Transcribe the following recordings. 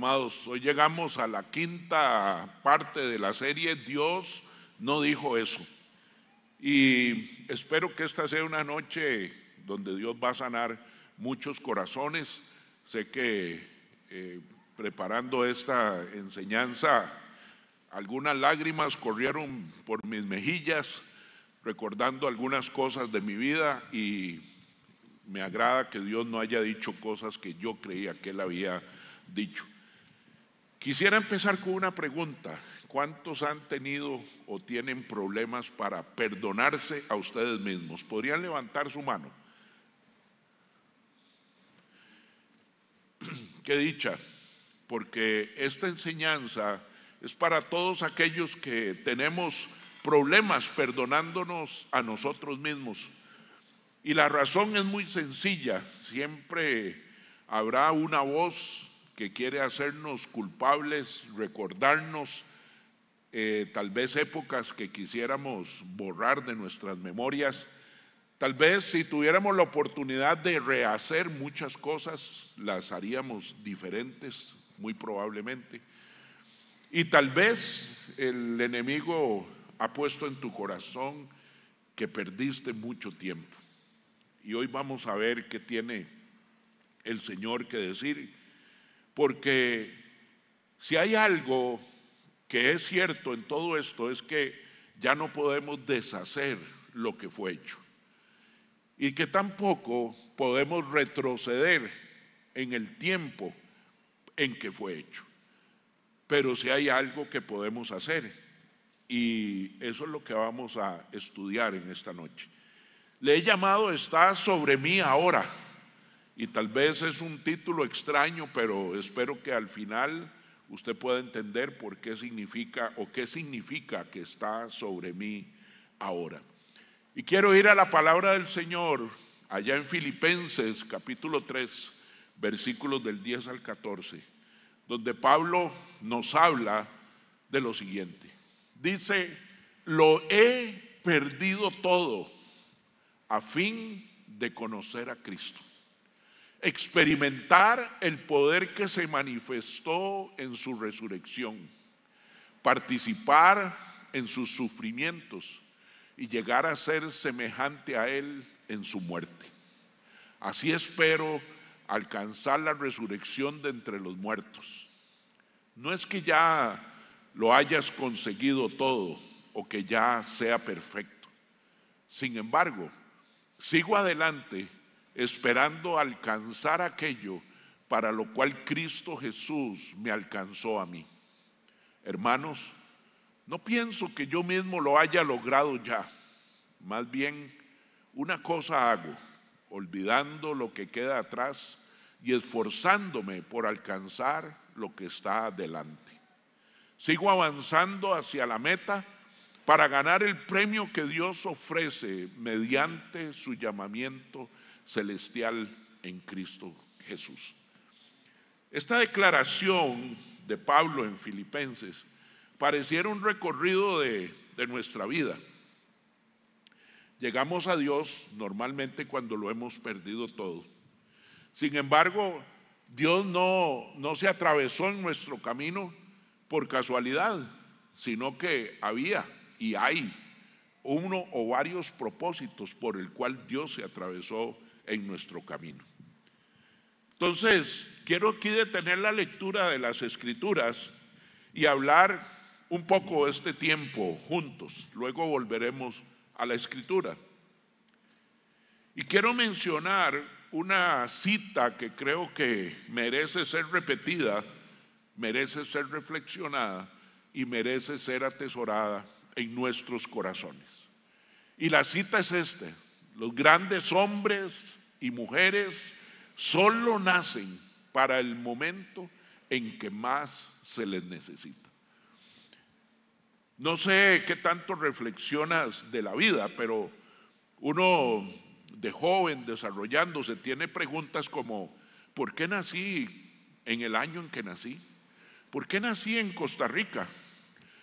amados, hoy llegamos a la quinta parte de la serie, Dios no dijo eso. Y espero que esta sea una noche donde Dios va a sanar muchos corazones. Sé que eh, preparando esta enseñanza, algunas lágrimas corrieron por mis mejillas, recordando algunas cosas de mi vida y me agrada que Dios no haya dicho cosas que yo creía que él había dicho. Quisiera empezar con una pregunta. ¿Cuántos han tenido o tienen problemas para perdonarse a ustedes mismos? ¿Podrían levantar su mano? Qué dicha, porque esta enseñanza es para todos aquellos que tenemos problemas perdonándonos a nosotros mismos. Y la razón es muy sencilla, siempre habrá una voz que quiere hacernos culpables, recordarnos eh, tal vez épocas que quisiéramos borrar de nuestras memorias. Tal vez si tuviéramos la oportunidad de rehacer muchas cosas, las haríamos diferentes, muy probablemente. Y tal vez el enemigo ha puesto en tu corazón que perdiste mucho tiempo. Y hoy vamos a ver qué tiene el Señor que decir porque si hay algo que es cierto en todo esto es que ya no podemos deshacer lo que fue hecho. Y que tampoco podemos retroceder en el tiempo en que fue hecho. Pero si hay algo que podemos hacer, y eso es lo que vamos a estudiar en esta noche. Le he llamado, está sobre mí ahora. Y tal vez es un título extraño, pero espero que al final usted pueda entender por qué significa o qué significa que está sobre mí ahora. Y quiero ir a la palabra del Señor allá en Filipenses capítulo 3, versículos del 10 al 14, donde Pablo nos habla de lo siguiente. Dice, lo he perdido todo a fin de conocer a Cristo experimentar el poder que se manifestó en su resurrección, participar en sus sufrimientos y llegar a ser semejante a Él en su muerte. Así espero alcanzar la resurrección de entre los muertos. No es que ya lo hayas conseguido todo o que ya sea perfecto. Sin embargo, sigo adelante esperando alcanzar aquello para lo cual Cristo Jesús me alcanzó a mí. Hermanos, no pienso que yo mismo lo haya logrado ya. Más bien, una cosa hago, olvidando lo que queda atrás y esforzándome por alcanzar lo que está adelante. Sigo avanzando hacia la meta para ganar el premio que Dios ofrece mediante su llamamiento celestial en Cristo Jesús. Esta declaración de Pablo en Filipenses pareciera un recorrido de, nuestra vida. Llegamos a Dios normalmente cuando lo hemos perdido todo. Sin embargo, Dios no, no se atravesó en nuestro camino por casualidad, sino que había y hay uno o varios propósitos por el cual Dios se atravesó en nuestro camino. Entonces, quiero aquí detener la lectura de las escrituras y hablar un poco este tiempo juntos. Luego volveremos a la escritura. Y quiero mencionar una cita que creo que merece ser repetida, merece ser reflexionada y merece ser atesorada en nuestros corazones. Y la cita es esta, los grandes hombres y mujeres solo nacen para el momento en que más se les necesita. No sé qué tanto reflexionas de la vida, pero uno de joven desarrollándose tiene preguntas como, ¿por qué nací en el año en que nací? ¿Por qué nací en Costa Rica?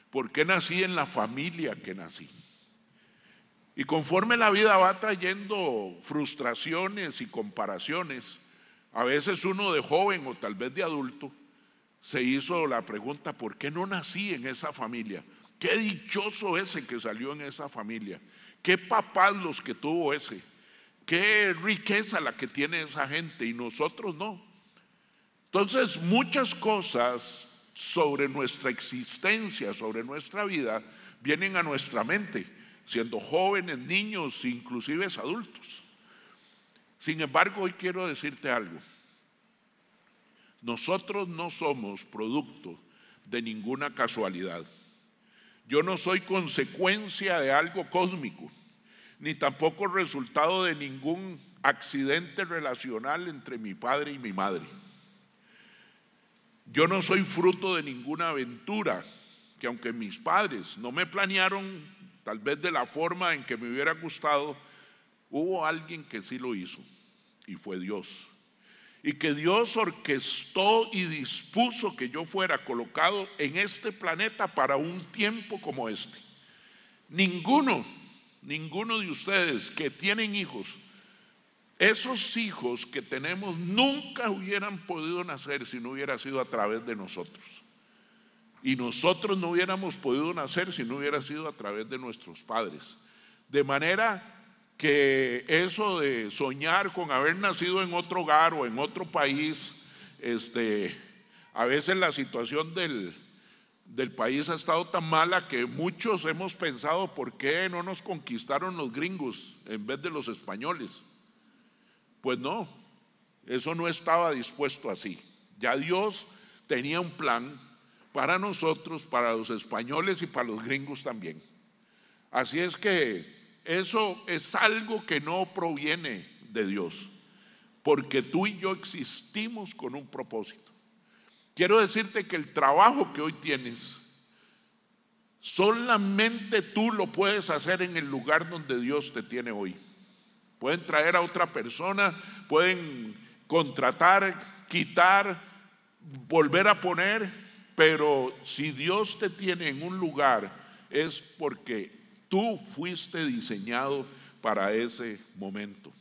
¿Por qué nací en la familia que nací? Y conforme la vida va trayendo frustraciones y comparaciones, a veces uno de joven o tal vez de adulto se hizo la pregunta, ¿por qué no nací en esa familia? Qué dichoso ese que salió en esa familia. Qué papás los que tuvo ese. Qué riqueza la que tiene esa gente y nosotros no. Entonces muchas cosas sobre nuestra existencia, sobre nuestra vida, vienen a nuestra mente siendo jóvenes, niños, inclusive adultos. Sin embargo, hoy quiero decirte algo. Nosotros no somos producto de ninguna casualidad. Yo no soy consecuencia de algo cósmico, ni tampoco resultado de ningún accidente relacional entre mi padre y mi madre. Yo no soy fruto de ninguna aventura, que aunque mis padres no me planearon tal vez de la forma en que me hubiera gustado, hubo alguien que sí lo hizo y fue Dios. Y que Dios orquestó y dispuso que yo fuera colocado en este planeta para un tiempo como este. Ninguno, ninguno de ustedes que tienen hijos, esos hijos que tenemos nunca hubieran podido nacer si no hubiera sido a través de nosotros. Y nosotros no hubiéramos podido nacer si no hubiera sido a través de nuestros padres. De manera que eso de soñar con haber nacido en otro hogar o en otro país, este, a veces la situación del, del país ha estado tan mala que muchos hemos pensado por qué no nos conquistaron los gringos en vez de los españoles. Pues no, eso no estaba dispuesto así. Ya Dios tenía un plan para nosotros, para los españoles y para los gringos también. Así es que eso es algo que no proviene de Dios, porque tú y yo existimos con un propósito. Quiero decirte que el trabajo que hoy tienes, solamente tú lo puedes hacer en el lugar donde Dios te tiene hoy. Pueden traer a otra persona, pueden contratar, quitar, volver a poner, pero si Dios te tiene en un lugar es porque tú fuiste diseñado para ese momento.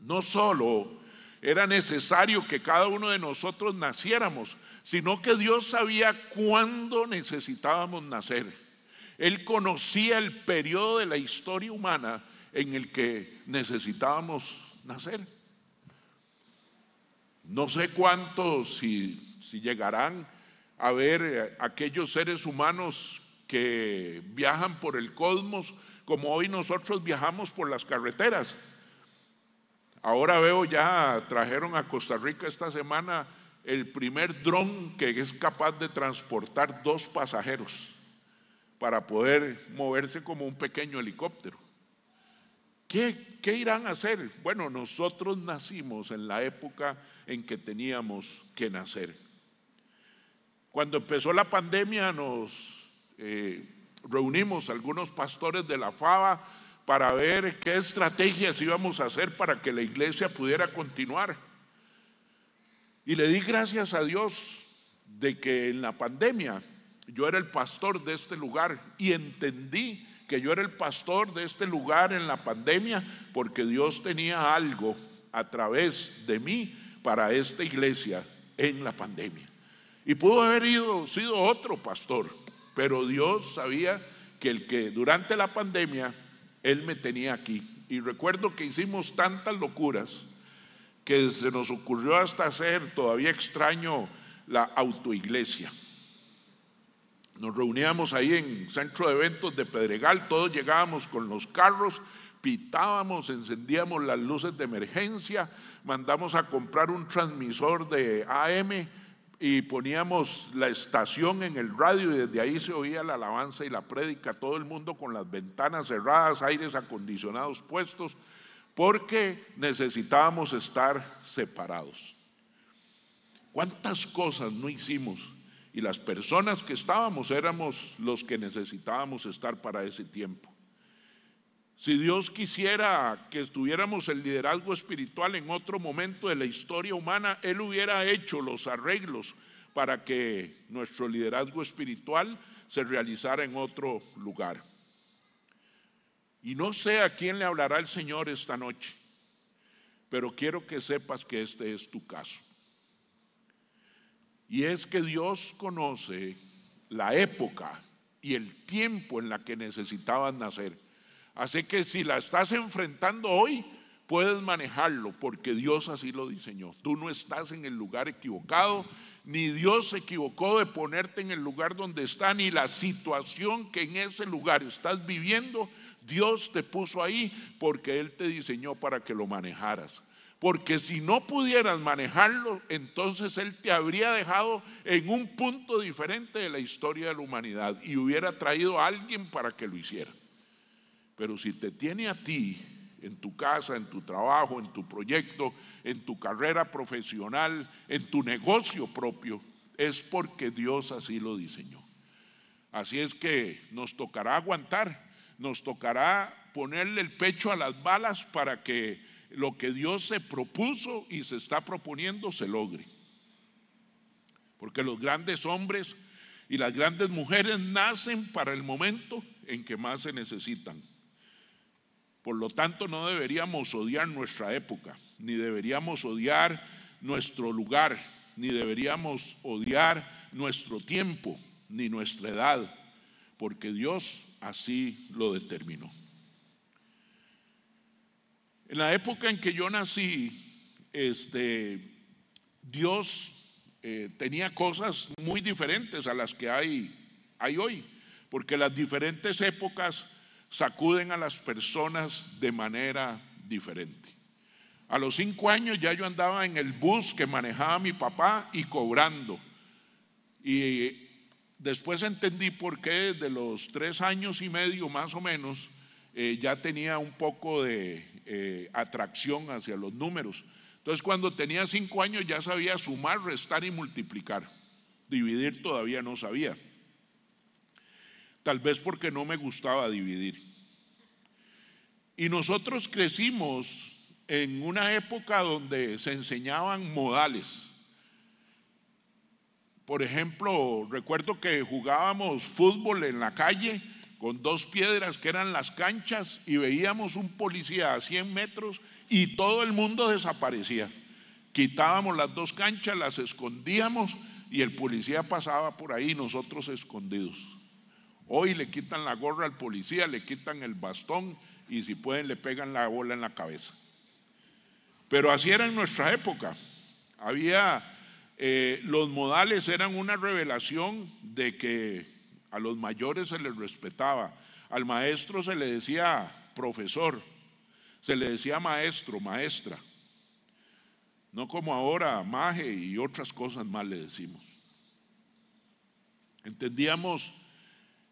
No solo era necesario que cada uno de nosotros naciéramos, sino que Dios sabía cuándo necesitábamos nacer. Él conocía el periodo de la historia humana en el que necesitábamos nacer. No sé cuántos, si, si llegarán a ver eh, aquellos seres humanos que viajan por el cosmos, como hoy nosotros viajamos por las carreteras. Ahora veo ya trajeron a Costa Rica esta semana el primer dron que es capaz de transportar dos pasajeros para poder moverse como un pequeño helicóptero. ¿Qué, ¿Qué, irán a hacer? Bueno, nosotros nacimos en la época en que teníamos que nacer. Cuando empezó la pandemia nos eh, reunimos algunos pastores de la FABA para ver qué estrategias íbamos a hacer para que la iglesia pudiera continuar. Y le di gracias a Dios de que en la pandemia yo era el pastor de este lugar y entendí que yo era el pastor de este lugar en la pandemia porque Dios tenía algo a través de mí para esta iglesia en la pandemia. Y pudo haber sido otro pastor, pero Dios sabía que el que durante la pandemia él me tenía aquí. Y recuerdo que hicimos tantas locuras que se nos ocurrió hasta hacer, todavía extraño, la autoiglesia. Nos reuníamos ahí en centro de eventos de Pedregal, todos llegábamos con los carros, pitábamos, encendíamos las luces de emergencia, mandamos a comprar un transmisor de AM y poníamos la estación en el radio y desde ahí se oía la alabanza y la prédica, todo el mundo con las ventanas cerradas, aires acondicionados puestos, porque necesitábamos estar separados. ¿Cuántas cosas no hicimos? Y las personas que estábamos éramos los que necesitábamos estar para ese tiempo. Si Dios quisiera que estuviéramos el liderazgo espiritual en otro momento de la historia humana, Él hubiera hecho los arreglos para que nuestro liderazgo espiritual se realizara en otro lugar. Y no sé a quién le hablará el Señor esta noche, pero quiero que sepas que este es tu caso. Y es que Dios conoce la época y el tiempo en la que necesitabas nacer. Así que si la estás enfrentando hoy, puedes manejarlo porque Dios así lo diseñó. Tú no estás en el lugar equivocado, ni Dios se equivocó de ponerte en el lugar donde está, ni la situación que en ese lugar estás viviendo, Dios te puso ahí porque Él te diseñó para que lo manejaras. Porque si no pudieras manejarlo, entonces Él te habría dejado en un punto diferente de la historia de la humanidad y hubiera traído a alguien para que lo hiciera. Pero si te tiene a ti, en tu casa, en tu trabajo, en tu proyecto, en tu carrera profesional, en tu negocio propio, es porque Dios así lo diseñó. Así es que nos tocará aguantar, nos tocará ponerle el pecho a las balas para que lo que Dios se propuso y se está proponiendo se logre. Porque los grandes hombres y las grandes mujeres nacen para el momento en que más se necesitan. Por lo tanto, no deberíamos odiar nuestra época, ni deberíamos odiar nuestro lugar, ni deberíamos odiar nuestro tiempo, ni nuestra edad, porque Dios así lo determinó. En la época en que yo nací, este, Dios eh, tenía cosas muy diferentes a las que hay, hay hoy, porque las diferentes épocas sacuden a las personas de manera diferente. A los cinco años ya yo andaba en el bus que manejaba mi papá y cobrando. Y después entendí por qué desde los tres años y medio más o menos eh, ya tenía un poco de eh, atracción hacia los números. Entonces cuando tenía cinco años ya sabía sumar, restar y multiplicar. Dividir todavía no sabía tal vez porque no me gustaba dividir. Y nosotros crecimos en una época donde se enseñaban modales. Por ejemplo, recuerdo que jugábamos fútbol en la calle con dos piedras que eran las canchas y veíamos un policía a 100 metros y todo el mundo desaparecía. Quitábamos las dos canchas, las escondíamos y el policía pasaba por ahí, nosotros escondidos. Hoy le quitan la gorra al policía, le quitan el bastón y si pueden le pegan la bola en la cabeza. Pero así era en nuestra época. Había, eh, los modales eran una revelación de que a los mayores se les respetaba, al maestro se le decía profesor, se le decía maestro, maestra. No como ahora, maje y otras cosas más le decimos. Entendíamos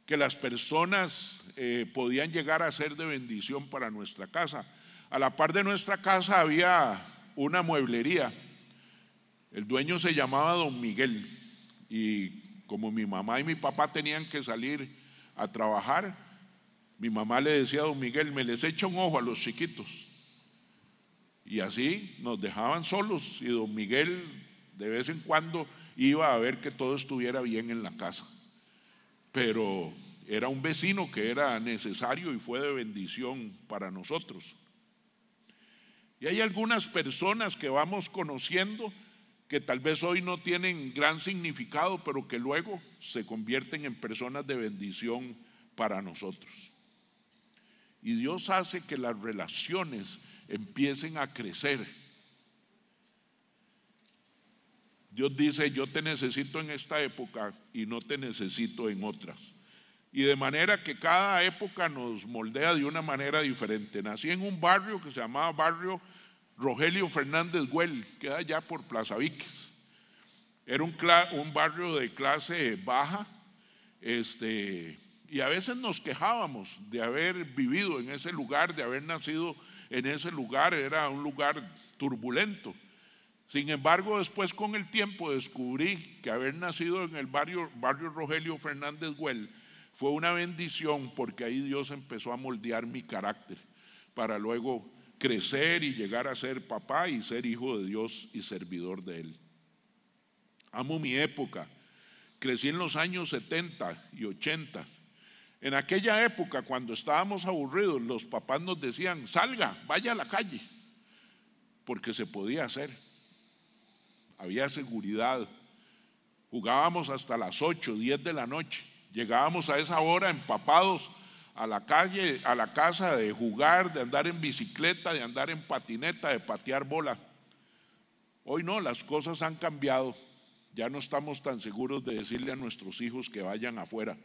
que las personas eh, podían llegar a ser de bendición para nuestra casa. A la par de nuestra casa había una mueblería. El dueño se llamaba don Miguel y como mi mamá y mi papá tenían que salir a trabajar, mi mamá le decía a don Miguel, me les echa un ojo a los chiquitos. Y así nos dejaban solos y don Miguel de vez en cuando iba a ver que todo estuviera bien en la casa pero era un vecino que era necesario y fue de bendición para nosotros. Y hay algunas personas que vamos conociendo que tal vez hoy no tienen gran significado, pero que luego se convierten en personas de bendición para nosotros. Y Dios hace que las relaciones empiecen a crecer Dios dice, yo te necesito en esta época y no te necesito en otras. Y de manera que cada época nos moldea de una manera diferente. Nací en un barrio que se llamaba Barrio Rogelio Fernández Güell, que allá por Plaza Víquez. Era un, un, barrio de clase baja, este, y a veces nos quejábamos de haber vivido en ese lugar, de haber nacido en ese lugar, era un lugar turbulento. Sin embargo, después con el tiempo descubrí que haber nacido en el barrio, barrio Rogelio Fernández Güell fue una bendición porque ahí Dios empezó a moldear mi carácter para luego crecer y llegar a ser papá y ser hijo de Dios y servidor de Él. Amo mi época. Crecí en los años 70 y 80. En aquella época, cuando estábamos aburridos, los papás nos decían, salga, vaya a la calle, porque se podía hacer había seguridad. Jugábamos hasta las 8, 10 de la noche. Llegábamos a esa hora empapados a la calle, a la casa de jugar, de andar en bicicleta, de andar en patineta, de patear bola. Hoy no, las cosas han cambiado. Ya no estamos tan seguros de decirle a nuestros hijos que vayan afuera.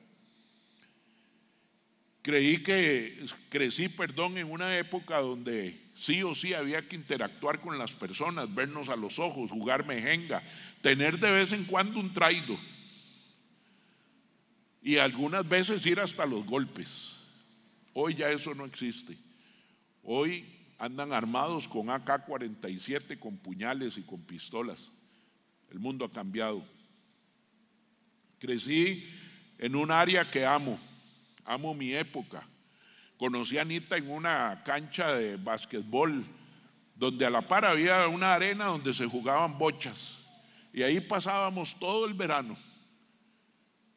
Creí que crecí, perdón, en una época donde Sí o sí había que interactuar con las personas, vernos a los ojos, jugar mejenga, tener de vez en cuando un traído y algunas veces ir hasta los golpes. Hoy ya eso no existe. Hoy andan armados con AK-47, con puñales y con pistolas. El mundo ha cambiado. Crecí en un área que amo, amo mi época, Conocí a Anita en una cancha de básquetbol, donde a la par había una arena donde se jugaban bochas. Y ahí pasábamos todo el verano.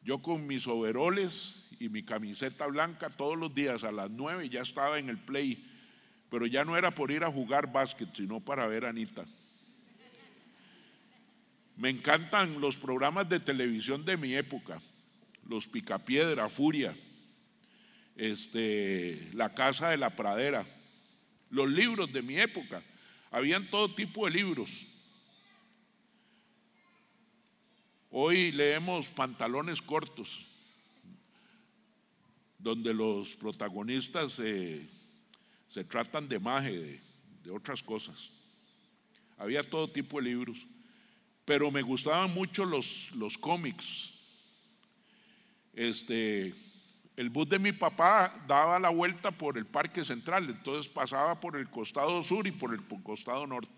Yo con mis overoles y mi camiseta blanca todos los días a las nueve ya estaba en el play, pero ya no era por ir a jugar básquet, sino para ver a Anita. Me encantan los programas de televisión de mi época, Los Picapiedra, Furia, este, La Casa de la Pradera, los libros de mi época. Habían todo tipo de libros. Hoy leemos pantalones cortos, donde los protagonistas eh, se tratan de maje, de, otras cosas. Había todo tipo de libros, pero me gustaban mucho los, los cómics. Este, el bus de mi papá daba la vuelta por el Parque Central, entonces pasaba por el costado sur y por el costado norte.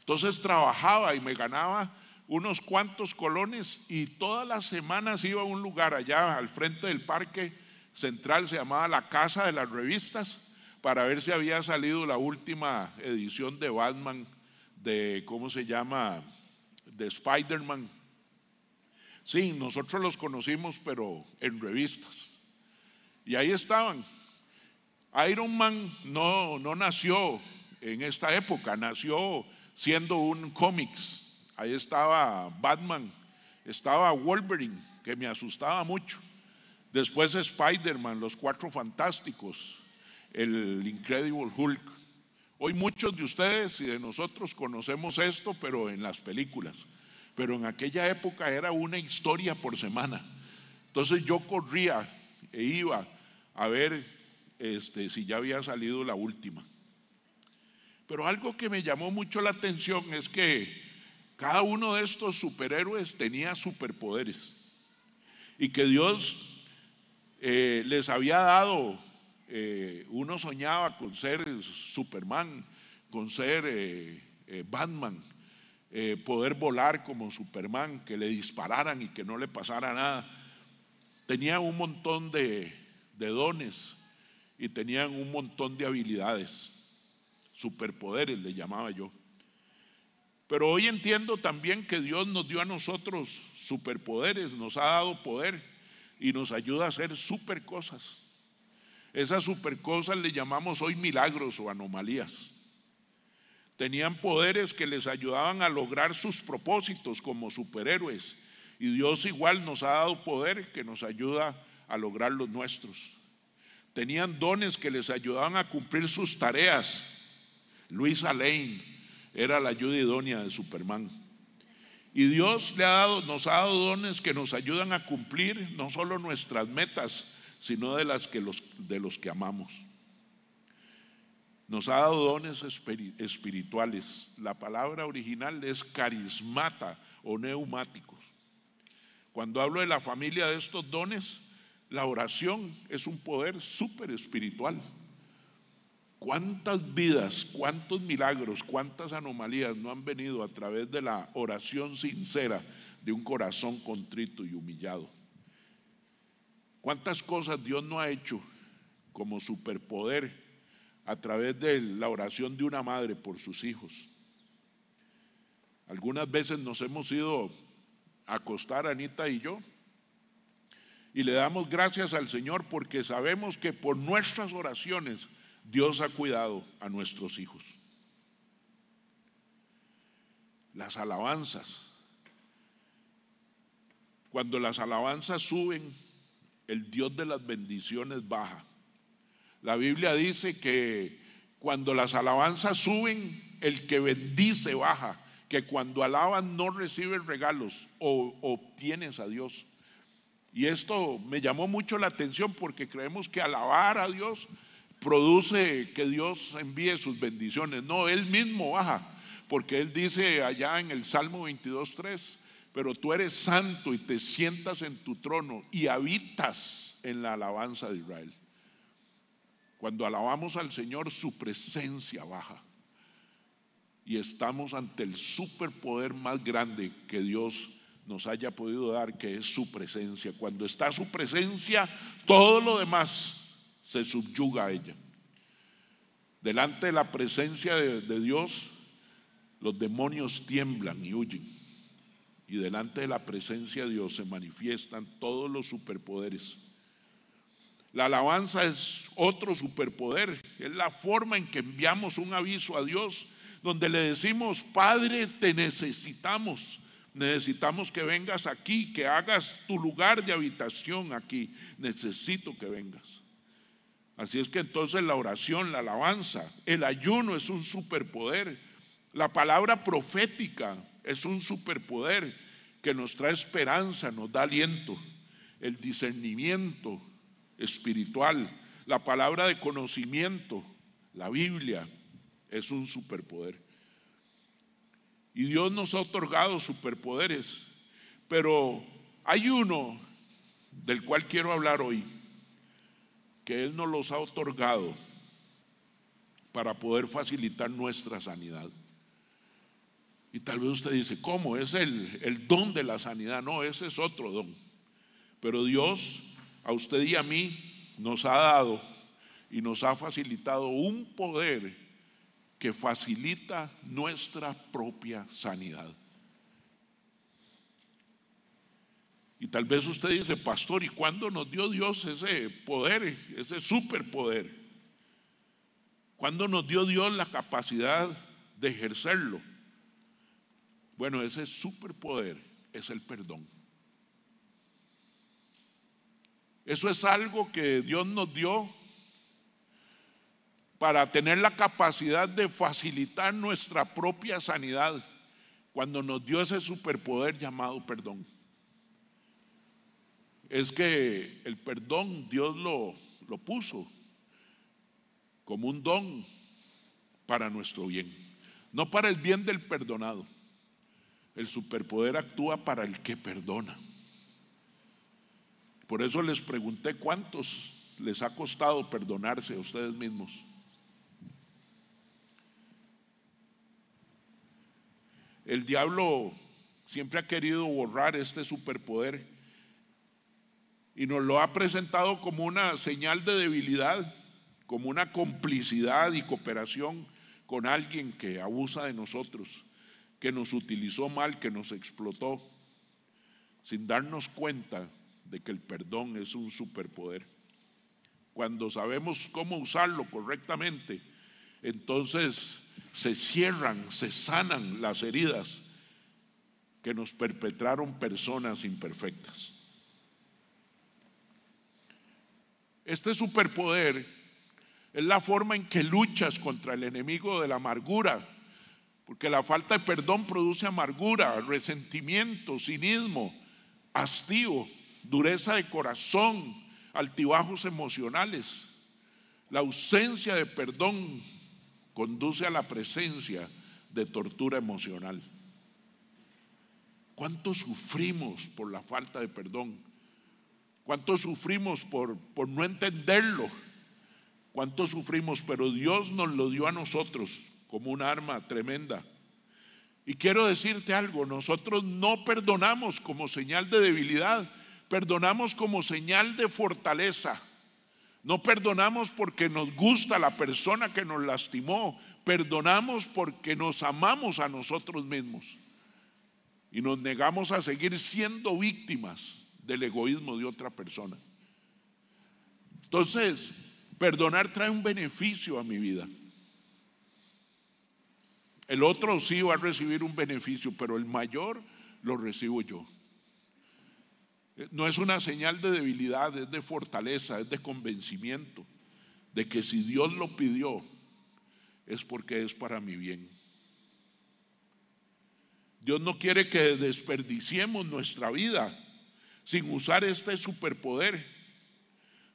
Entonces trabajaba y me ganaba unos cuantos colones y todas las semanas iba a un lugar allá al frente del Parque Central, se llamaba la Casa de las Revistas, para ver si había salido la última edición de Batman, de, ¿cómo se llama? De Spider-Man. Sí, nosotros los conocimos, pero en revistas. Y ahí estaban. Iron Man no, no nació en esta época, nació siendo un cómics. Ahí estaba Batman, estaba Wolverine, que me asustaba mucho. Después Spider-Man, los cuatro fantásticos, el Incredible Hulk. Hoy muchos de ustedes y de nosotros conocemos esto, pero en las películas. Pero en aquella época era una historia por semana. Entonces yo corría e iba a ver este, si ya había salido la última. Pero algo que me llamó mucho la atención es que cada uno de estos superhéroes tenía superpoderes y que Dios eh, les había dado, eh, uno soñaba con ser Superman, con ser eh, Batman, poder volar como Superman, que le dispararan y que no le pasara nada tenían un montón de, dones y tenían un montón de habilidades, superpoderes le llamaba yo. Pero hoy entiendo también que Dios nos dio a nosotros superpoderes, nos ha dado poder y nos ayuda a hacer super cosas. Esas super cosas le llamamos hoy milagros o anomalías. Tenían poderes que les ayudaban a lograr sus propósitos como superhéroes y Dios igual nos ha dado poder que nos ayuda a lograr los nuestros. Tenían dones que les ayudaban a cumplir sus tareas. Luis Lane era la ayuda idónea de Superman. Y Dios le ha dado, nos ha dado dones que nos ayudan a cumplir no solo nuestras metas, sino de, las que los, de los que amamos. Nos ha dado dones espirituales. La palabra original es carismata o neumáticos. Cuando hablo de la familia de estos dones, la oración es un poder súper espiritual. ¿Cuántas vidas, cuántos milagros, cuántas anomalías no han venido a través de la oración sincera de un corazón contrito y humillado? ¿Cuántas cosas Dios no ha hecho como superpoder a través de la oración de una madre por sus hijos? Algunas veces nos hemos ido acostar a Anita y yo. Y le damos gracias al Señor porque sabemos que por nuestras oraciones Dios ha cuidado a nuestros hijos. Las alabanzas. Cuando las alabanzas suben, el Dios de las bendiciones baja. La Biblia dice que cuando las alabanzas suben, el que bendice baja que cuando alaban no recibes regalos o obtienes a Dios. Y esto me llamó mucho la atención porque creemos que alabar a Dios produce que Dios envíe sus bendiciones. No, Él mismo baja, porque Él dice allá en el Salmo 22.3, pero tú eres santo y te sientas en tu trono y habitas en la alabanza de Israel. Cuando alabamos al Señor, su presencia baja y estamos ante el superpoder más grande que Dios nos haya podido dar, que es su presencia. Cuando está su presencia, todo lo demás se subyuga a ella. Delante de la presencia de, Dios, los demonios tiemblan y huyen. Y delante de la presencia de Dios se manifiestan todos los superpoderes. La alabanza es otro superpoder, es la forma en que enviamos un aviso a Dios donde le decimos, Padre, te necesitamos. Necesitamos que vengas aquí, que hagas tu lugar de habitación aquí. Necesito que vengas. Así es que entonces la oración, la alabanza, el ayuno es un superpoder. La palabra profética es un superpoder que nos trae esperanza, nos da aliento. El discernimiento espiritual, la palabra de conocimiento, la Biblia, es un superpoder. Y Dios nos ha otorgado superpoderes, pero hay uno del cual quiero hablar hoy, que Él nos los ha otorgado para poder facilitar nuestra sanidad. Y tal vez usted dice, ¿cómo? Es el, don de la sanidad. No, ese es otro don. Pero Dios a usted y a mí nos ha dado y nos ha facilitado un poder que facilita nuestra propia sanidad. Y tal vez usted dice, pastor, ¿y cuándo nos dio Dios ese poder, ese superpoder? ¿Cuándo nos dio Dios la capacidad de ejercerlo? Bueno, ese superpoder es el perdón. Eso es algo que Dios nos dio para tener la capacidad de facilitar nuestra propia sanidad cuando nos dio ese superpoder llamado perdón. Es que el perdón Dios lo, lo puso como un don para nuestro bien, no para el bien del perdonado. El superpoder actúa para el que perdona. Por eso les pregunté cuántos les ha costado perdonarse a ustedes mismos. El diablo siempre ha querido borrar este superpoder y nos lo ha presentado como una señal de debilidad, como una complicidad y cooperación con alguien que abusa de nosotros, que nos utilizó mal, que nos explotó, sin darnos cuenta de que el perdón es un superpoder. Cuando sabemos cómo usarlo correctamente, entonces se cierran, se sanan las heridas que nos perpetraron personas imperfectas. Este superpoder es la forma en que luchas contra el enemigo de la amargura, porque la falta de perdón produce amargura, resentimiento, cinismo, hastío, dureza de corazón, altibajos emocionales. La ausencia de perdón conduce a la presencia de tortura emocional. ¿Cuánto sufrimos por la falta de perdón? ¿Cuánto sufrimos por, no entenderlo? ¿Cuánto sufrimos? Pero Dios nos lo dio a nosotros como un arma tremenda. Y quiero decirte algo, nosotros no perdonamos como señal de debilidad, perdonamos como señal de fortaleza. No perdonamos porque nos gusta la persona que nos lastimó. Perdonamos porque nos amamos a nosotros mismos. Y nos negamos a seguir siendo víctimas del egoísmo de otra persona. Entonces, perdonar trae un beneficio a mi vida. El otro sí va a recibir un beneficio, pero el mayor lo recibo yo. No es una señal de debilidad, es de fortaleza, es de convencimiento de que si Dios lo pidió, es porque es para mi bien. Dios no quiere que desperdiciemos nuestra vida sin usar este superpoder,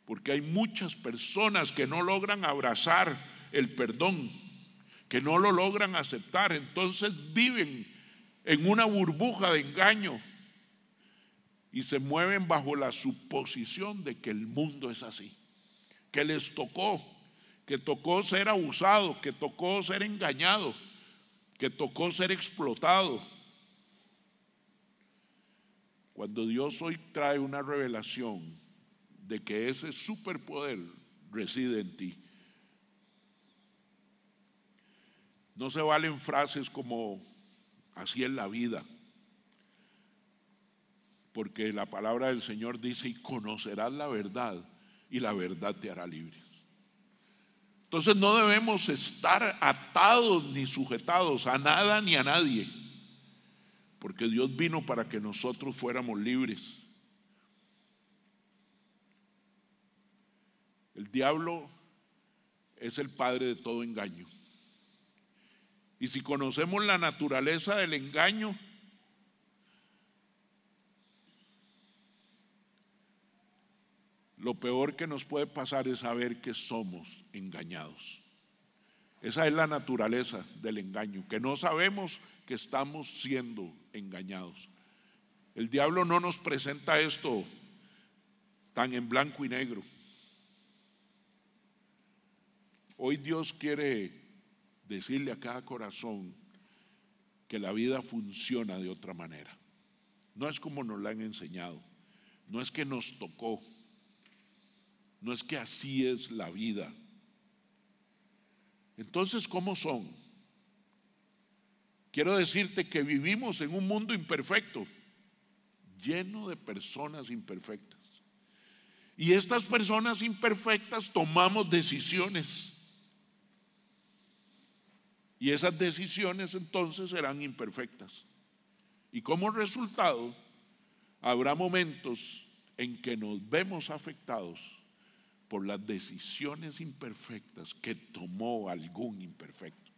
porque hay muchas personas que no logran abrazar el perdón, que no lo logran aceptar, entonces viven en una burbuja de engaño, y se mueven bajo la suposición de que el mundo es así, que les tocó, que tocó ser abusado, que tocó ser engañado, que tocó ser explotado. Cuando Dios hoy trae una revelación de que ese superpoder reside en ti. No se valen frases como así es la vida, porque la palabra del Señor dice, y conocerás la verdad, y la verdad te hará libre. Entonces no debemos estar atados ni sujetados a nada ni a nadie, porque Dios vino para que nosotros fuéramos libres. El diablo es el padre de todo engaño. Y si conocemos la naturaleza del engaño, lo peor que nos puede pasar es saber que somos engañados. Esa es la naturaleza del engaño, que no sabemos que estamos siendo engañados. El diablo no nos presenta esto tan en blanco y negro. Hoy Dios quiere decirle a cada corazón que la vida funciona de otra manera. No es como nos la han enseñado, no es que nos tocó, no es que así es la vida. Entonces, ¿cómo son? Quiero decirte que vivimos en un mundo imperfecto, lleno de personas imperfectas. Y estas personas imperfectas tomamos decisiones. Y esas decisiones entonces serán imperfectas. Y como resultado, habrá momentos en que nos vemos afectados por las decisiones imperfectas que tomó algún imperfecto.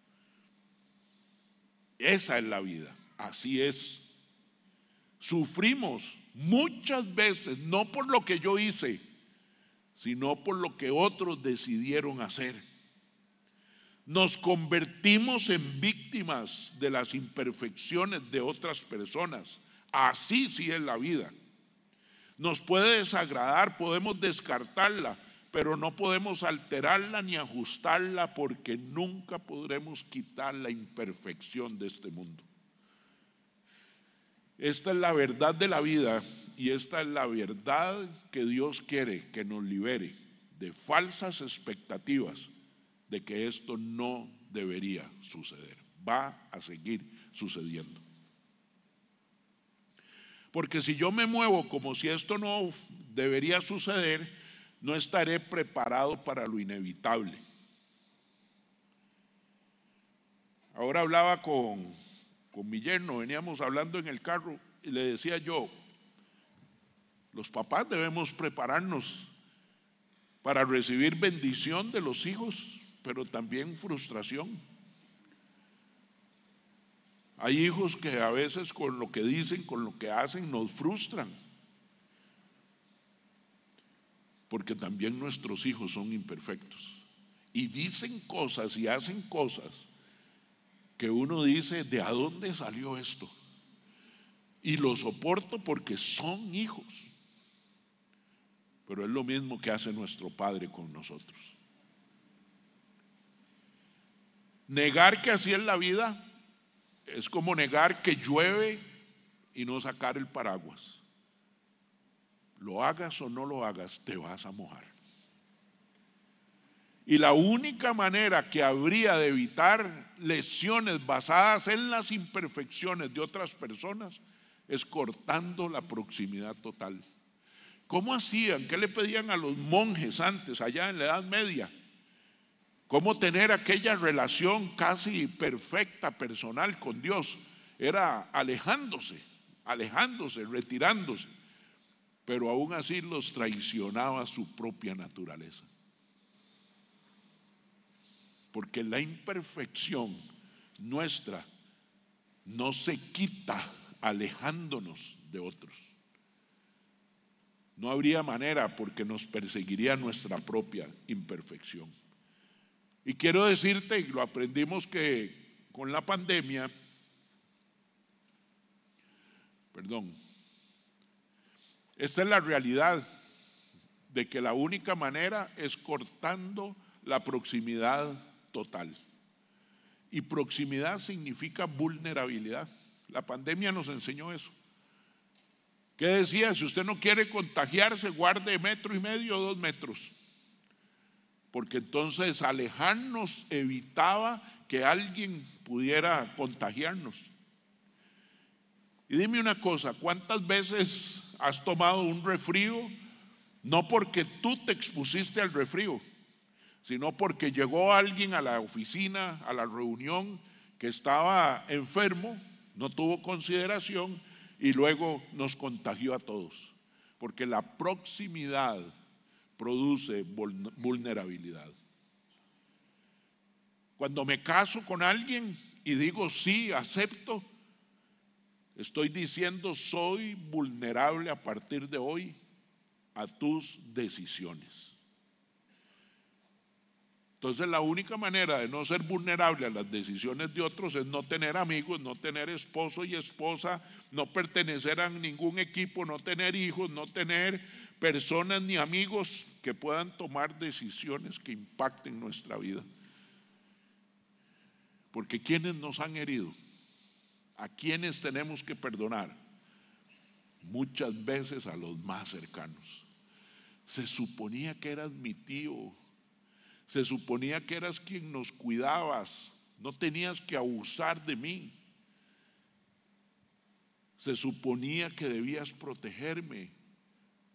Esa es la vida, así es. Sufrimos muchas veces, no por lo que yo hice, sino por lo que otros decidieron hacer. Nos convertimos en víctimas de las imperfecciones de otras personas. Así sí es la vida. Nos puede desagradar, podemos descartarla, pero no podemos alterarla ni ajustarla porque nunca podremos quitar la imperfección de este mundo. Esta es la verdad de la vida y esta es la verdad que Dios quiere que nos libere de falsas expectativas de que esto no debería suceder. Va a seguir sucediendo. Porque si yo me muevo como si esto no debería suceder, no estaré preparado para lo inevitable. Ahora hablaba con, con mi yerno, veníamos hablando en el carro y le decía yo, los papás debemos prepararnos para recibir bendición de los hijos, pero también frustración. Hay hijos que a veces con lo que dicen, con lo que hacen, nos frustran porque también nuestros hijos son imperfectos y dicen cosas y hacen cosas que uno dice, ¿de a dónde salió esto? Y lo soporto porque son hijos. Pero es lo mismo que hace nuestro Padre con nosotros. Negar que así es la vida es como negar que llueve y no sacar el paraguas lo hagas o no lo hagas, te vas a mojar. Y la única manera que habría de evitar lesiones basadas en las imperfecciones de otras personas es cortando la proximidad total. ¿Cómo hacían? ¿Qué le pedían a los monjes antes, allá en la Edad Media? ¿Cómo tener aquella relación casi perfecta, personal con Dios? Era alejándose, alejándose, retirándose pero aún así los traicionaba su propia naturaleza. Porque la imperfección nuestra no se quita alejándonos de otros. No habría manera porque nos perseguiría nuestra propia imperfección. Y quiero decirte, y lo aprendimos que con la pandemia, perdón, esta es la realidad de que la única manera es cortando la proximidad total. Y proximidad significa vulnerabilidad. La pandemia nos enseñó eso. ¿Qué decía? Si usted no quiere contagiarse, guarde metro y medio o dos metros. Porque entonces alejarnos evitaba que alguien pudiera contagiarnos. Y dime una cosa, ¿cuántas veces has tomado un refrío? No porque tú te expusiste al refrío, sino porque llegó alguien a la oficina, a la reunión, que estaba enfermo, no tuvo consideración y luego nos contagió a todos. Porque la proximidad produce vulnerabilidad. Cuando me caso con alguien y digo sí, acepto, Estoy diciendo, soy vulnerable a partir de hoy a tus decisiones. Entonces la única manera de no ser vulnerable a las decisiones de otros es no tener amigos, no tener esposo y esposa, no pertenecer a ningún equipo, no tener hijos, no tener personas ni amigos que puedan tomar decisiones que impacten nuestra vida. Porque quienes nos han herido? ¿A quiénes tenemos que perdonar? Muchas veces a los más cercanos. Se suponía que eras mi tío. Se suponía que eras quien nos cuidabas. No tenías que abusar de mí. Se suponía que debías protegerme.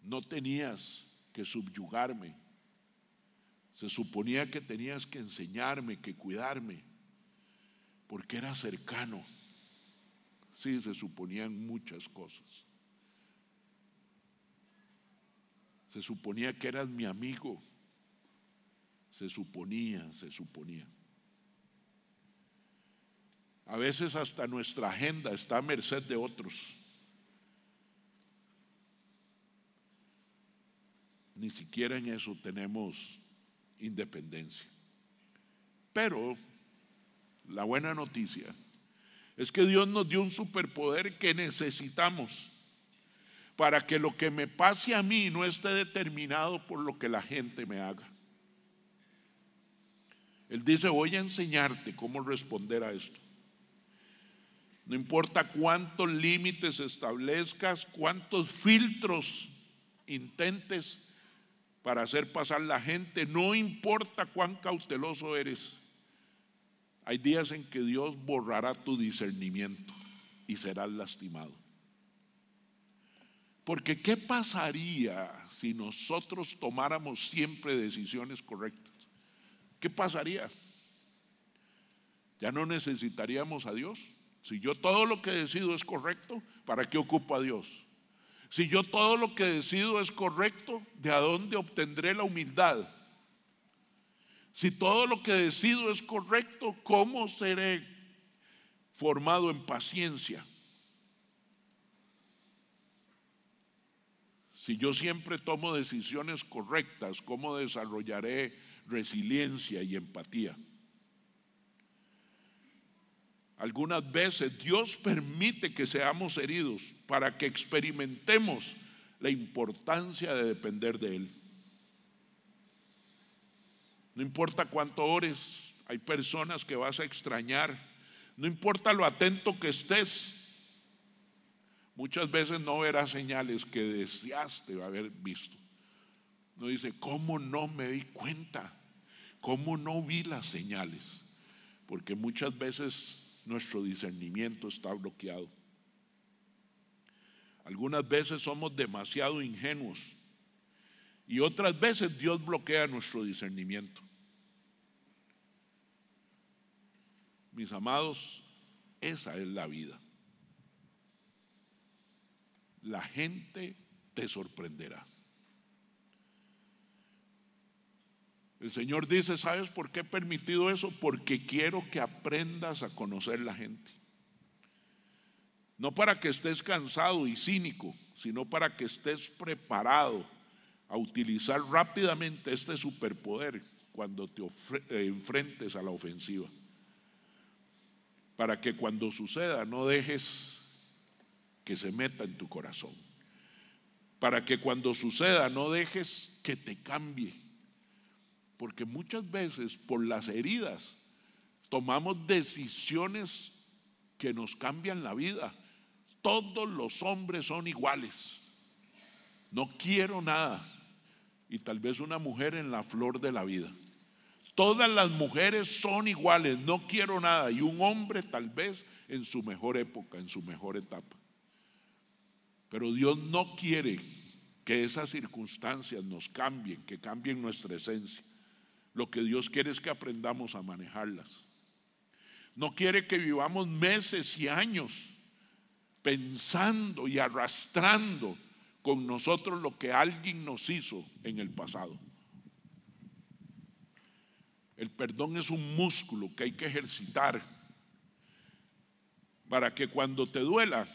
No tenías que subyugarme. Se suponía que tenías que enseñarme, que cuidarme, porque era cercano. Sí, se suponían muchas cosas. Se suponía que eras mi amigo. Se suponía, se suponía. A veces hasta nuestra agenda está a merced de otros. Ni siquiera en eso tenemos independencia. Pero la buena noticia es que Dios nos dio un superpoder que necesitamos para que lo que me pase a mí no esté determinado por lo que la gente me haga. Él dice, voy a enseñarte cómo responder a esto. No importa cuántos límites establezcas, cuántos filtros intentes para hacer pasar la gente, no importa cuán cauteloso eres. Hay días en que Dios borrará tu discernimiento y serás lastimado. Porque ¿qué pasaría si nosotros tomáramos siempre decisiones correctas? ¿Qué pasaría? Ya no necesitaríamos a Dios. Si yo todo lo que decido es correcto, ¿para qué ocupo a Dios? Si yo todo lo que decido es correcto, ¿de dónde obtendré la humildad? Si todo lo que decido es correcto, ¿cómo seré formado en paciencia? Si yo siempre tomo decisiones correctas, ¿cómo desarrollaré resiliencia y empatía? Algunas veces Dios permite que seamos heridos para que experimentemos la importancia de depender de Él. No importa cuánto ores, hay personas que vas a extrañar. No importa lo atento que estés. Muchas veces no verás señales que deseaste haber visto. No dice, ¿cómo no me di cuenta? ¿Cómo no vi las señales? Porque muchas veces nuestro discernimiento está bloqueado. Algunas veces somos demasiado ingenuos y otras veces Dios bloquea nuestro discernimiento. Mis amados, esa es la vida. La gente te sorprenderá. El Señor dice, ¿sabes por qué he permitido eso? Porque quiero que aprendas a conocer la gente. No para que estés cansado y cínico, sino para que estés preparado a utilizar rápidamente este superpoder cuando te eh, enfrentes a la ofensiva para que cuando suceda no dejes que se meta en tu corazón, para que cuando suceda no dejes que te cambie, porque muchas veces por las heridas tomamos decisiones que nos cambian la vida. Todos los hombres son iguales. No quiero nada. Y tal vez una mujer en la flor de la vida. Todas las mujeres son iguales, no quiero nada. Y un hombre tal vez en su mejor época, en su mejor etapa. Pero Dios no quiere que esas circunstancias nos cambien, que cambien nuestra esencia. Lo que Dios quiere es que aprendamos a manejarlas. No quiere que vivamos meses y años pensando y arrastrando con nosotros lo que alguien nos hizo en el pasado. El perdón es un músculo que hay que ejercitar para que cuando te duela,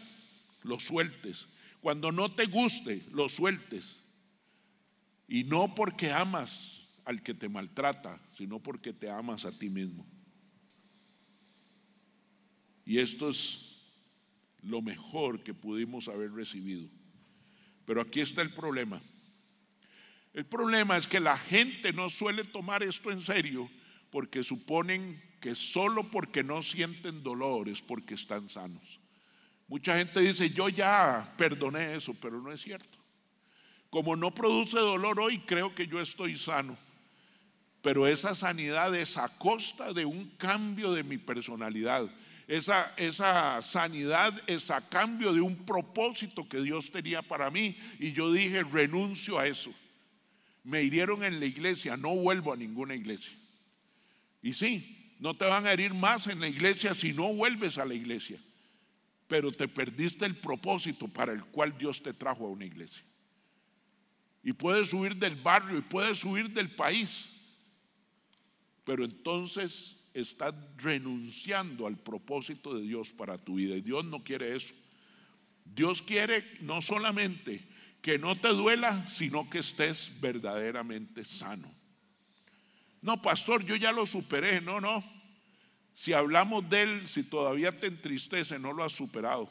lo sueltes. Cuando no te guste, lo sueltes. Y no porque amas al que te maltrata, sino porque te amas a ti mismo. Y esto es lo mejor que pudimos haber recibido. Pero aquí está el problema. El problema es que la gente no suele tomar esto en serio porque suponen que solo porque no sienten dolor es porque están sanos. Mucha gente dice, yo ya perdoné eso, pero no es cierto. Como no produce dolor hoy, creo que yo estoy sano. Pero esa sanidad es a costa de un cambio de mi personalidad. Esa, esa, sanidad es a cambio de un propósito que Dios tenía para mí. Y yo dije, renuncio a eso me hirieron en la iglesia, no vuelvo a ninguna iglesia. Y sí, no te van a herir más en la iglesia si no vuelves a la iglesia, pero te perdiste el propósito para el cual Dios te trajo a una iglesia. Y puedes huir del barrio y puedes huir del país, pero entonces estás renunciando al propósito de Dios para tu vida. Y Dios no quiere eso. Dios quiere no solamente que no te duela, sino que estés verdaderamente sano. No, pastor, yo ya lo superé. No, no. Si hablamos de él, si todavía te entristece, no lo has superado.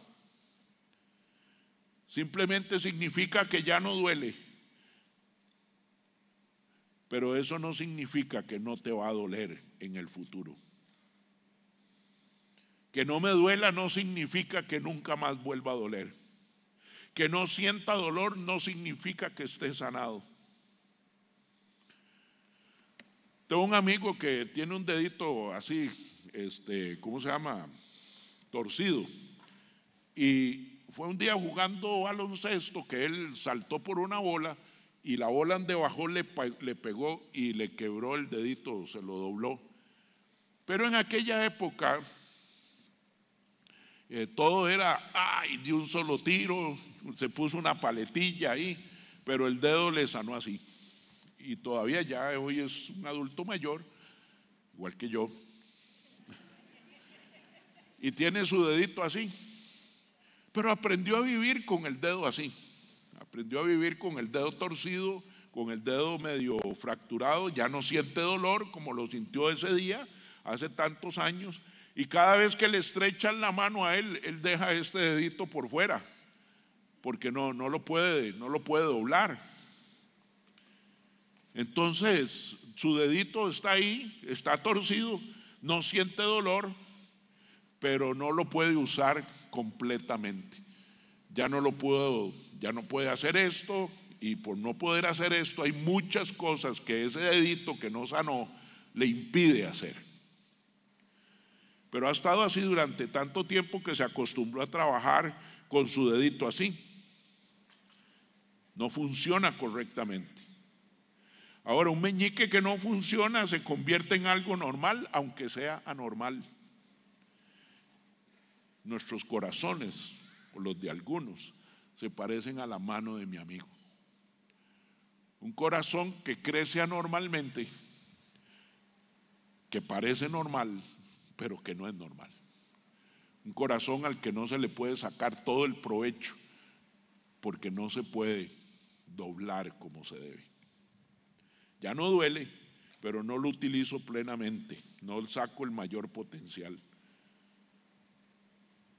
Simplemente significa que ya no duele. Pero eso no significa que no te va a doler en el futuro. Que no me duela no significa que nunca más vuelva a doler que no sienta dolor no significa que esté sanado. Tengo un amigo que tiene un dedito así, este, ¿cómo se llama? Torcido. Y fue un día jugando baloncesto que él saltó por una bola y la bola donde bajó le, le pegó y le quebró el dedito, se lo dobló. Pero en aquella época eh, todo era, ay, de un solo tiro, se puso una paletilla ahí, pero el dedo le sanó así. Y todavía ya hoy es un adulto mayor, igual que yo, y tiene su dedito así, pero aprendió a vivir con el dedo así, aprendió a vivir con el dedo torcido, con el dedo medio fracturado, ya no siente dolor como lo sintió ese día, hace tantos años, y cada vez que le estrechan la mano a él, él deja este dedito por fuera, porque no, no lo puede, no lo puede doblar. Entonces, su dedito está ahí, está torcido, no siente dolor, pero no lo puede usar completamente. Ya no lo puedo, ya no puede hacer esto, y por no poder hacer esto hay muchas cosas que ese dedito que no sanó le impide hacer. Pero ha estado así durante tanto tiempo que se acostumbró a trabajar con su dedito así. No funciona correctamente. Ahora, un meñique que no funciona se convierte en algo normal, aunque sea anormal. Nuestros corazones, o los de algunos, se parecen a la mano de mi amigo. Un corazón que crece anormalmente, que parece normal, pero que no es normal. Un corazón al que no se le puede sacar todo el provecho, porque no se puede doblar como se debe. Ya no duele, pero no lo utilizo plenamente, no saco el mayor potencial.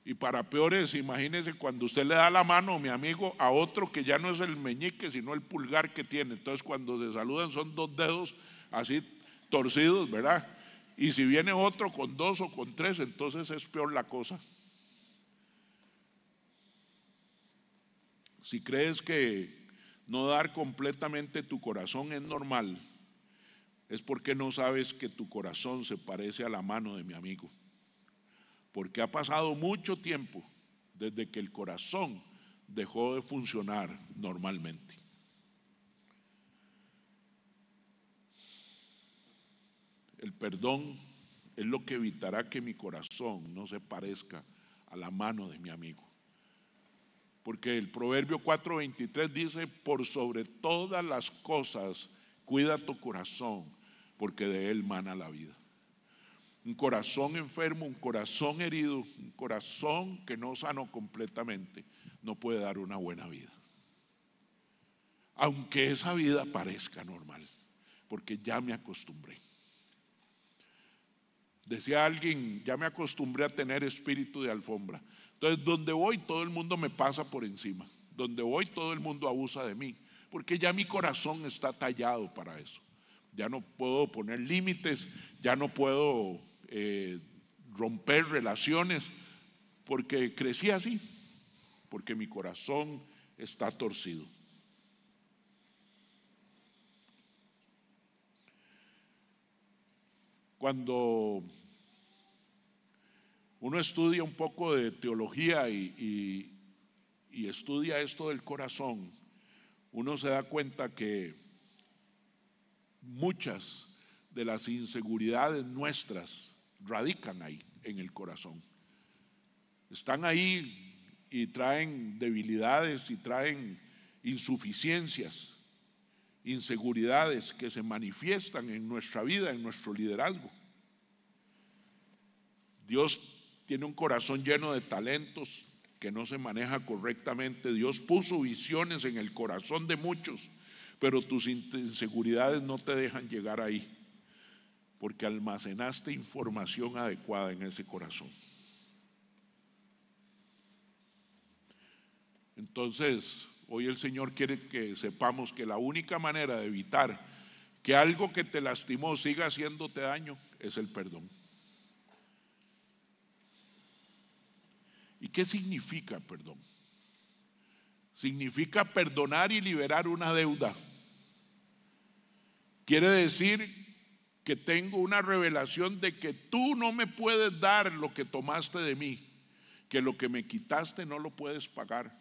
Y para peores, imagínense cuando usted le da la mano, mi amigo, a otro que ya no es el meñique, sino el pulgar que tiene. Entonces, cuando se saludan, son dos dedos así torcidos, ¿verdad? Y si viene otro con dos o con tres, entonces es peor la cosa. Si crees que no dar completamente tu corazón es normal, es porque no sabes que tu corazón se parece a la mano de mi amigo. Porque ha pasado mucho tiempo desde que el corazón dejó de funcionar normalmente. El perdón es lo que evitará que mi corazón no se parezca a la mano de mi amigo. Porque el Proverbio 4:23 dice, por sobre todas las cosas, cuida tu corazón, porque de él mana la vida. Un corazón enfermo, un corazón herido, un corazón que no sano completamente, no puede dar una buena vida. Aunque esa vida parezca normal, porque ya me acostumbré. Decía alguien, ya me acostumbré a tener espíritu de alfombra. Entonces, donde voy todo el mundo me pasa por encima. Donde voy todo el mundo abusa de mí. Porque ya mi corazón está tallado para eso. Ya no puedo poner límites, ya no puedo eh, romper relaciones, porque crecí así, porque mi corazón está torcido. Cuando uno estudia un poco de teología y, estudia esto del corazón, uno se da cuenta que muchas de las inseguridades nuestras radican ahí, en el corazón. Están ahí y traen debilidades y traen insuficiencias inseguridades que se manifiestan en nuestra vida, en nuestro liderazgo. Dios tiene un corazón lleno de talentos que no se maneja correctamente. Dios puso visiones en el corazón de muchos, pero tus inseguridades no te dejan llegar ahí, porque almacenaste información adecuada en ese corazón. Entonces, Hoy el Señor quiere que sepamos que la única manera de evitar que algo que te lastimó siga haciéndote daño es el perdón. ¿Y qué significa perdón? Significa perdonar y liberar una deuda. Quiere decir que tengo una revelación de que tú no me puedes dar lo que tomaste de mí, que lo que me quitaste no lo puedes pagar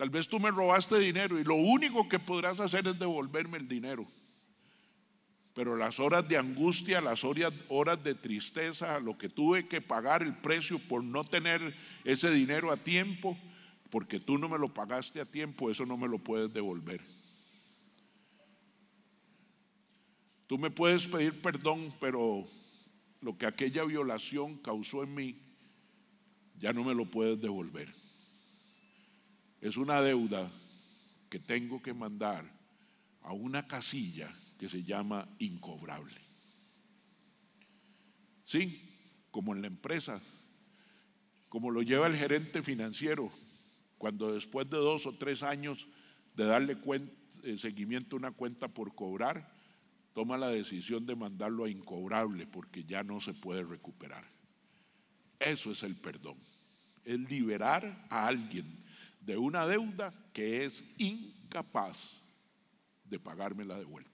Tal vez tú me robaste dinero y lo único que podrás hacer es devolverme el dinero. Pero las horas de angustia, las horas, de tristeza, lo que tuve que pagar el precio por no tener ese dinero a tiempo, porque tú no me lo pagaste a tiempo, eso no me lo puedes devolver. Tú me puedes pedir perdón, pero lo que aquella violación causó en mí, ya no me lo puedes devolver es una deuda que tengo que mandar a una casilla que se llama incobrable. Sí, como en la empresa, como lo lleva el gerente financiero, cuando después de dos o tres años de darle eh, seguimiento a una cuenta por cobrar, toma la decisión de mandarlo a incobrable porque ya no se puede recuperar. Eso es el perdón, es liberar a alguien de una deuda que es incapaz de pagármela de vuelta.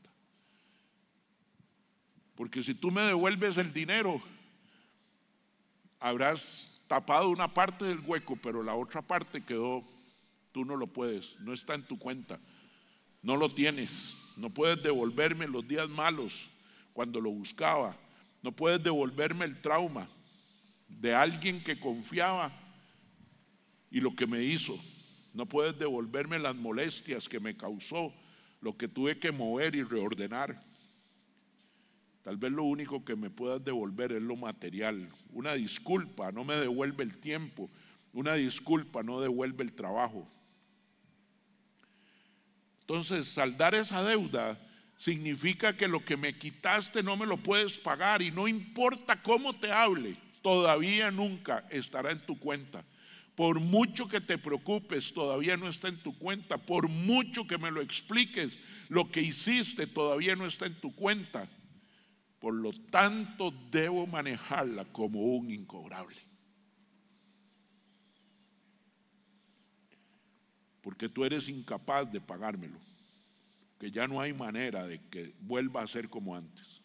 Porque si tú me devuelves el dinero, habrás tapado una parte del hueco, pero la otra parte quedó, tú no lo puedes, no está en tu cuenta, no lo tienes, no puedes devolverme los días malos cuando lo buscaba, no puedes devolverme el trauma de alguien que confiaba y lo que me hizo. No puedes devolverme las molestias que me causó, lo que tuve que mover y reordenar. Tal vez lo único que me puedas devolver es lo material. Una disculpa no me devuelve el tiempo. Una disculpa no devuelve el trabajo. Entonces, saldar esa deuda significa que lo que me quitaste no me lo puedes pagar y no importa cómo te hable, todavía nunca estará en tu cuenta por mucho que te preocupes, todavía no está en tu cuenta. Por mucho que me lo expliques, lo que hiciste todavía no está en tu cuenta. Por lo tanto, debo manejarla como un incobrable. Porque tú eres incapaz de pagármelo. Que ya no hay manera de que vuelva a ser como antes.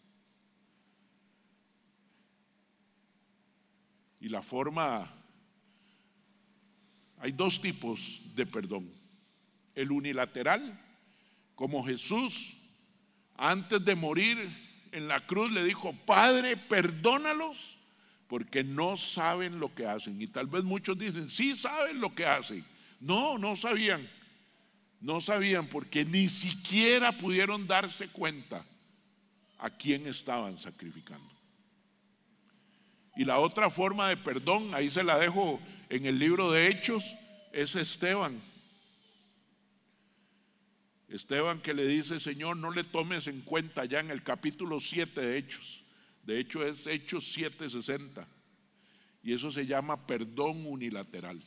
Y la forma hay dos tipos de perdón. El unilateral, como Jesús antes de morir en la cruz le dijo, Padre, perdónalos porque no saben lo que hacen. Y tal vez muchos dicen, sí saben lo que hacen. No, no sabían. No sabían porque ni siquiera pudieron darse cuenta a quién estaban sacrificando. Y la otra forma de perdón, ahí se la dejo en el libro de Hechos es Esteban. Esteban que le dice, Señor, no le tomes en cuenta ya en el capítulo 7 de Hechos. De hecho es Hechos 7:60. Y eso se llama perdón unilateral.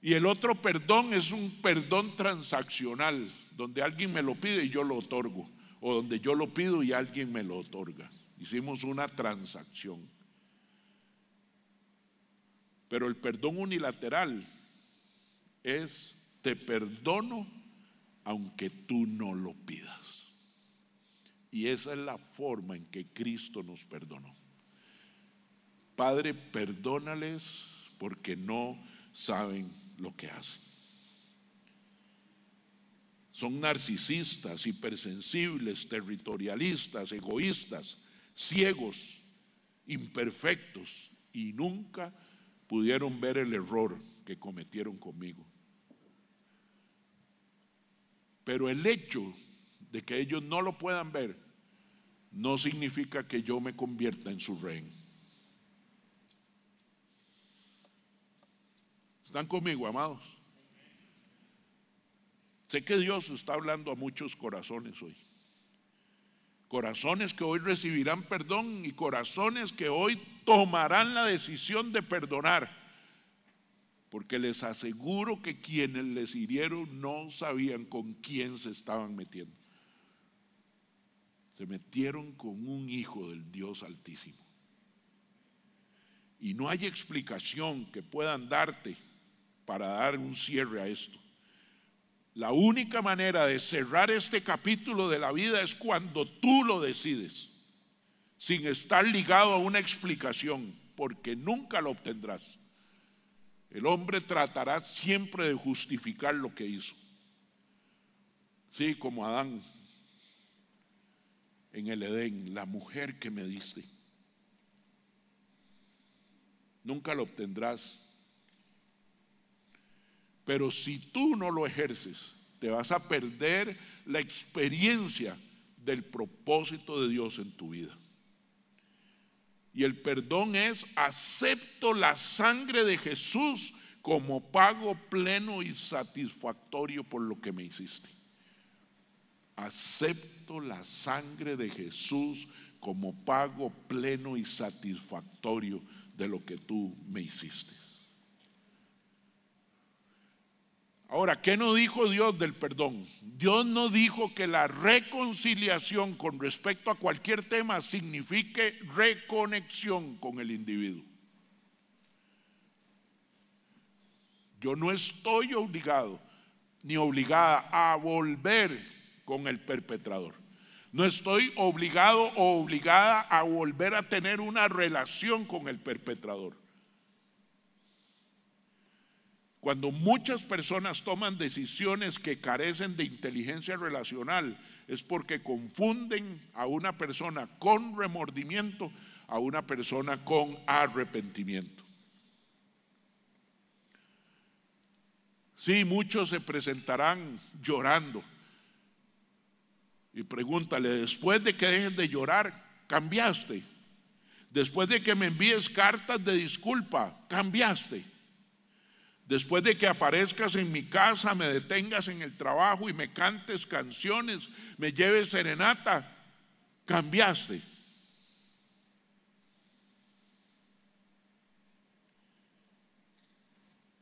Y el otro perdón es un perdón transaccional, donde alguien me lo pide y yo lo otorgo, o donde yo lo pido y alguien me lo otorga. Hicimos una transacción. Pero el perdón unilateral es te perdono aunque tú no lo pidas. Y esa es la forma en que Cristo nos perdonó. Padre, perdónales porque no saben lo que hacen. Son narcisistas, hipersensibles, territorialistas, egoístas, ciegos, imperfectos y nunca pudieron ver el error que cometieron conmigo. Pero el hecho de que ellos no lo puedan ver no significa que yo me convierta en su rey ¿Están conmigo, amados? Sé que Dios está hablando a muchos corazones hoy. Corazones que hoy recibirán perdón y corazones que hoy tomarán la decisión de perdonar, porque les aseguro que quienes les hirieron no sabían con quién se estaban metiendo. Se metieron con un hijo del Dios Altísimo. Y no hay explicación que puedan darte para dar un cierre a esto. La única manera de cerrar este capítulo de la vida es cuando tú lo decides sin estar ligado a una explicación, porque nunca lo obtendrás. El hombre tratará siempre de justificar lo que hizo. Sí, como Adán en el Edén, la mujer que me diste. Nunca lo obtendrás. Pero si tú no lo ejerces, te vas a perder la experiencia del propósito de Dios en tu vida. Y el perdón es, acepto la sangre de Jesús como pago pleno y satisfactorio por lo que me hiciste. Acepto la sangre de Jesús como pago pleno y satisfactorio de lo que tú me hiciste. Ahora, ¿qué nos dijo Dios del perdón? Dios no dijo que la reconciliación con respecto a cualquier tema signifique reconexión con el individuo. Yo no estoy obligado ni obligada a volver con el perpetrador. No estoy obligado o obligada a volver a tener una relación con el perpetrador. Cuando muchas personas toman decisiones que carecen de inteligencia relacional, es porque confunden a una persona con remordimiento a una persona con arrepentimiento. Sí, muchos se presentarán llorando. Y pregúntale, después de que dejes de llorar, ¿cambiaste? Después de que me envíes cartas de disculpa, ¿cambiaste? Después de que aparezcas en mi casa, me detengas en el trabajo y me cantes canciones, me lleves serenata, cambiaste.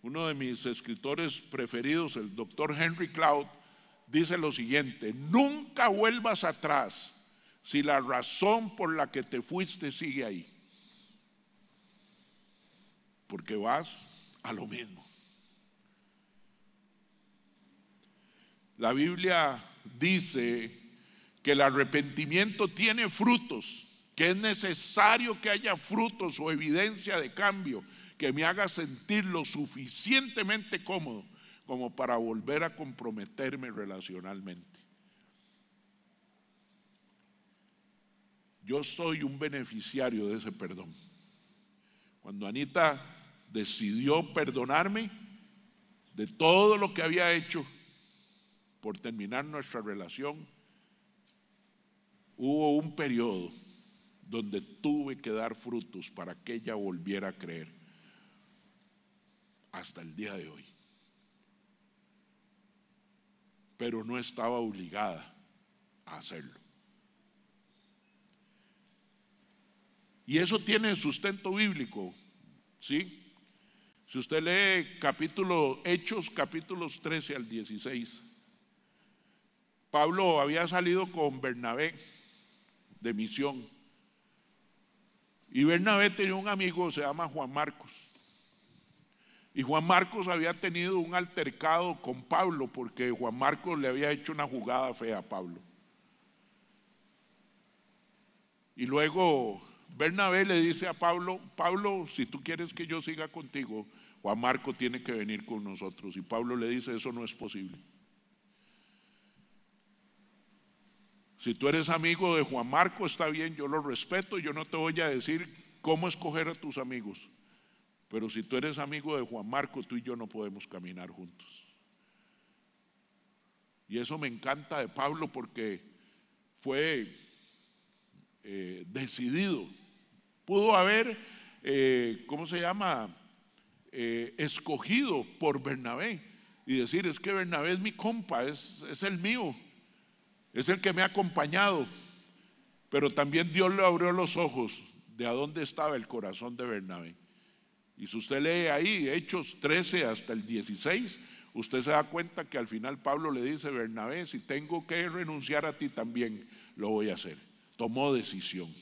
Uno de mis escritores preferidos, el doctor Henry Cloud, dice lo siguiente, nunca vuelvas atrás si la razón por la que te fuiste sigue ahí, porque vas a lo mismo. La Biblia dice que el arrepentimiento tiene frutos, que es necesario que haya frutos o evidencia de cambio que me haga sentir lo suficientemente cómodo como para volver a comprometerme relacionalmente. Yo soy un beneficiario de ese perdón. Cuando Anita decidió perdonarme de todo lo que había hecho, por terminar nuestra relación, hubo un periodo donde tuve que dar frutos para que ella volviera a creer hasta el día de hoy. Pero no estaba obligada a hacerlo. Y eso tiene sustento bíblico, ¿sí? Si usted lee capítulo Hechos, capítulos 13 al 16, Pablo había salido con Bernabé de misión. Y Bernabé tenía un amigo, se llama Juan Marcos. Y Juan Marcos había tenido un altercado con Pablo porque Juan Marcos le había hecho una jugada fea a Pablo. Y luego Bernabé le dice a Pablo, Pablo, si tú quieres que yo siga contigo, Juan Marcos tiene que venir con nosotros. Y Pablo le dice, eso no es posible. Si tú eres amigo de Juan Marco, está bien, yo lo respeto, yo no te voy a decir cómo escoger a tus amigos. Pero si tú eres amigo de Juan Marco, tú y yo no podemos caminar juntos. Y eso me encanta de Pablo porque fue eh, decidido. Pudo haber, eh, ¿cómo se llama? Eh, escogido por Bernabé y decir, es que Bernabé es mi compa, es el mío es el que me ha acompañado. Pero también Dios le abrió los ojos de a dónde estaba el corazón de Bernabé. Y si usted lee ahí, Hechos 13 hasta el 16, usted se da cuenta que al final Pablo le dice, Bernabé, si tengo que renunciar a ti también, lo voy a hacer. Tomó decisión.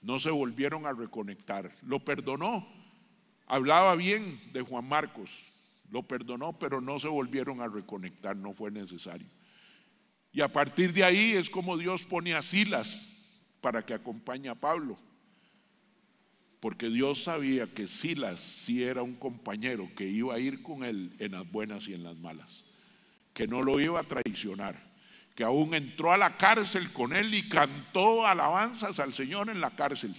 No se volvieron a reconectar. Lo perdonó. Hablaba bien de Juan Marcos. Lo perdonó, pero no se volvieron a reconectar. No fue necesario. Y a partir de ahí es como Dios pone a Silas para que acompañe a Pablo. Porque Dios sabía que Silas sí era un compañero que iba a ir con él en las buenas y en las malas. Que no lo iba a traicionar. Que aún entró a la cárcel con él y cantó alabanzas al Señor en la cárcel.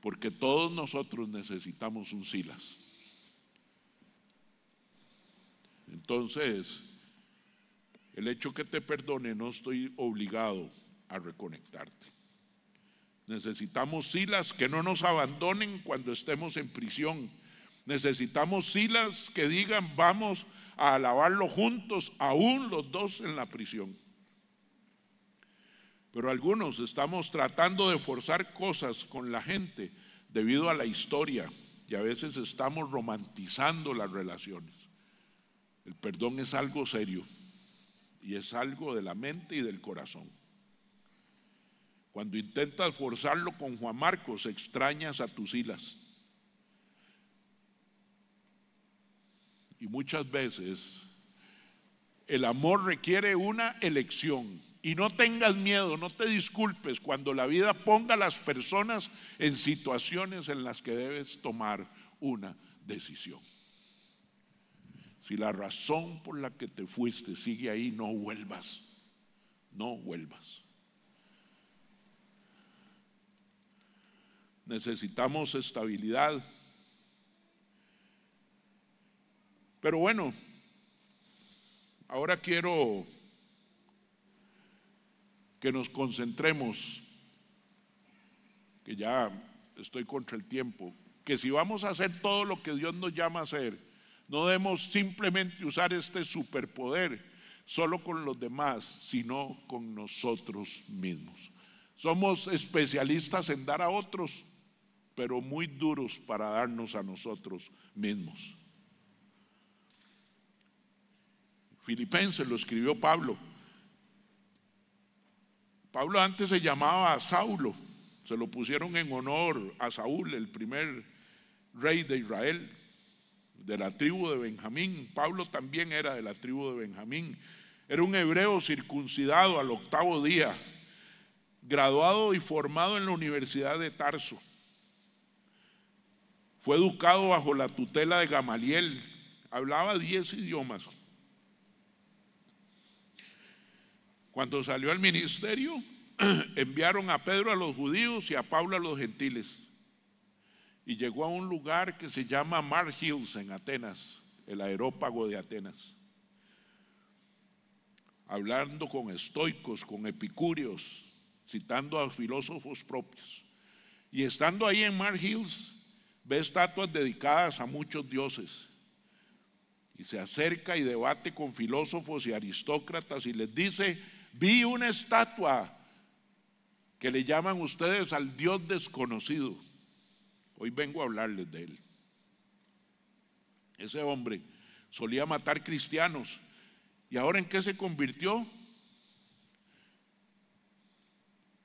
Porque todos nosotros necesitamos un Silas. Entonces, el hecho que te perdone no estoy obligado a reconectarte. Necesitamos silas que no nos abandonen cuando estemos en prisión. Necesitamos silas que digan vamos a alabarlo juntos, aún los dos en la prisión. Pero algunos estamos tratando de forzar cosas con la gente debido a la historia y a veces estamos romantizando las relaciones. El perdón es algo serio y es algo de la mente y del corazón. Cuando intentas forzarlo con Juan Marcos, extrañas a tus hilas. Y muchas veces el amor requiere una elección. Y no tengas miedo, no te disculpes cuando la vida ponga a las personas en situaciones en las que debes tomar una decisión. Si la razón por la que te fuiste sigue ahí, no vuelvas. No vuelvas. Necesitamos estabilidad. Pero bueno, ahora quiero que nos concentremos, que ya estoy contra el tiempo, que si vamos a hacer todo lo que Dios nos llama a hacer, no debemos simplemente usar este superpoder solo con los demás, sino con nosotros mismos. Somos especialistas en dar a otros, pero muy duros para darnos a nosotros mismos. Filipenses lo escribió Pablo. Pablo antes se llamaba Saulo, se lo pusieron en honor a Saúl, el primer rey de Israel, de la tribu de Benjamín. Pablo también era de la tribu de Benjamín. Era un hebreo circuncidado al octavo día, graduado y formado en la Universidad de Tarso. Fue educado bajo la tutela de Gamaliel. Hablaba diez idiomas. Cuando salió al ministerio, enviaron a Pedro a los judíos y a Pablo a los gentiles y llegó a un lugar que se llama Mar Hills en Atenas, el aerópago de Atenas. Hablando con estoicos, con epicúreos, citando a filósofos propios. Y estando ahí en Mar Hills, ve estatuas dedicadas a muchos dioses. Y se acerca y debate con filósofos y aristócratas y les dice, vi una estatua que le llaman ustedes al Dios desconocido. Hoy vengo a hablarles de él. Ese hombre solía matar cristianos. ¿Y ahora en qué se convirtió?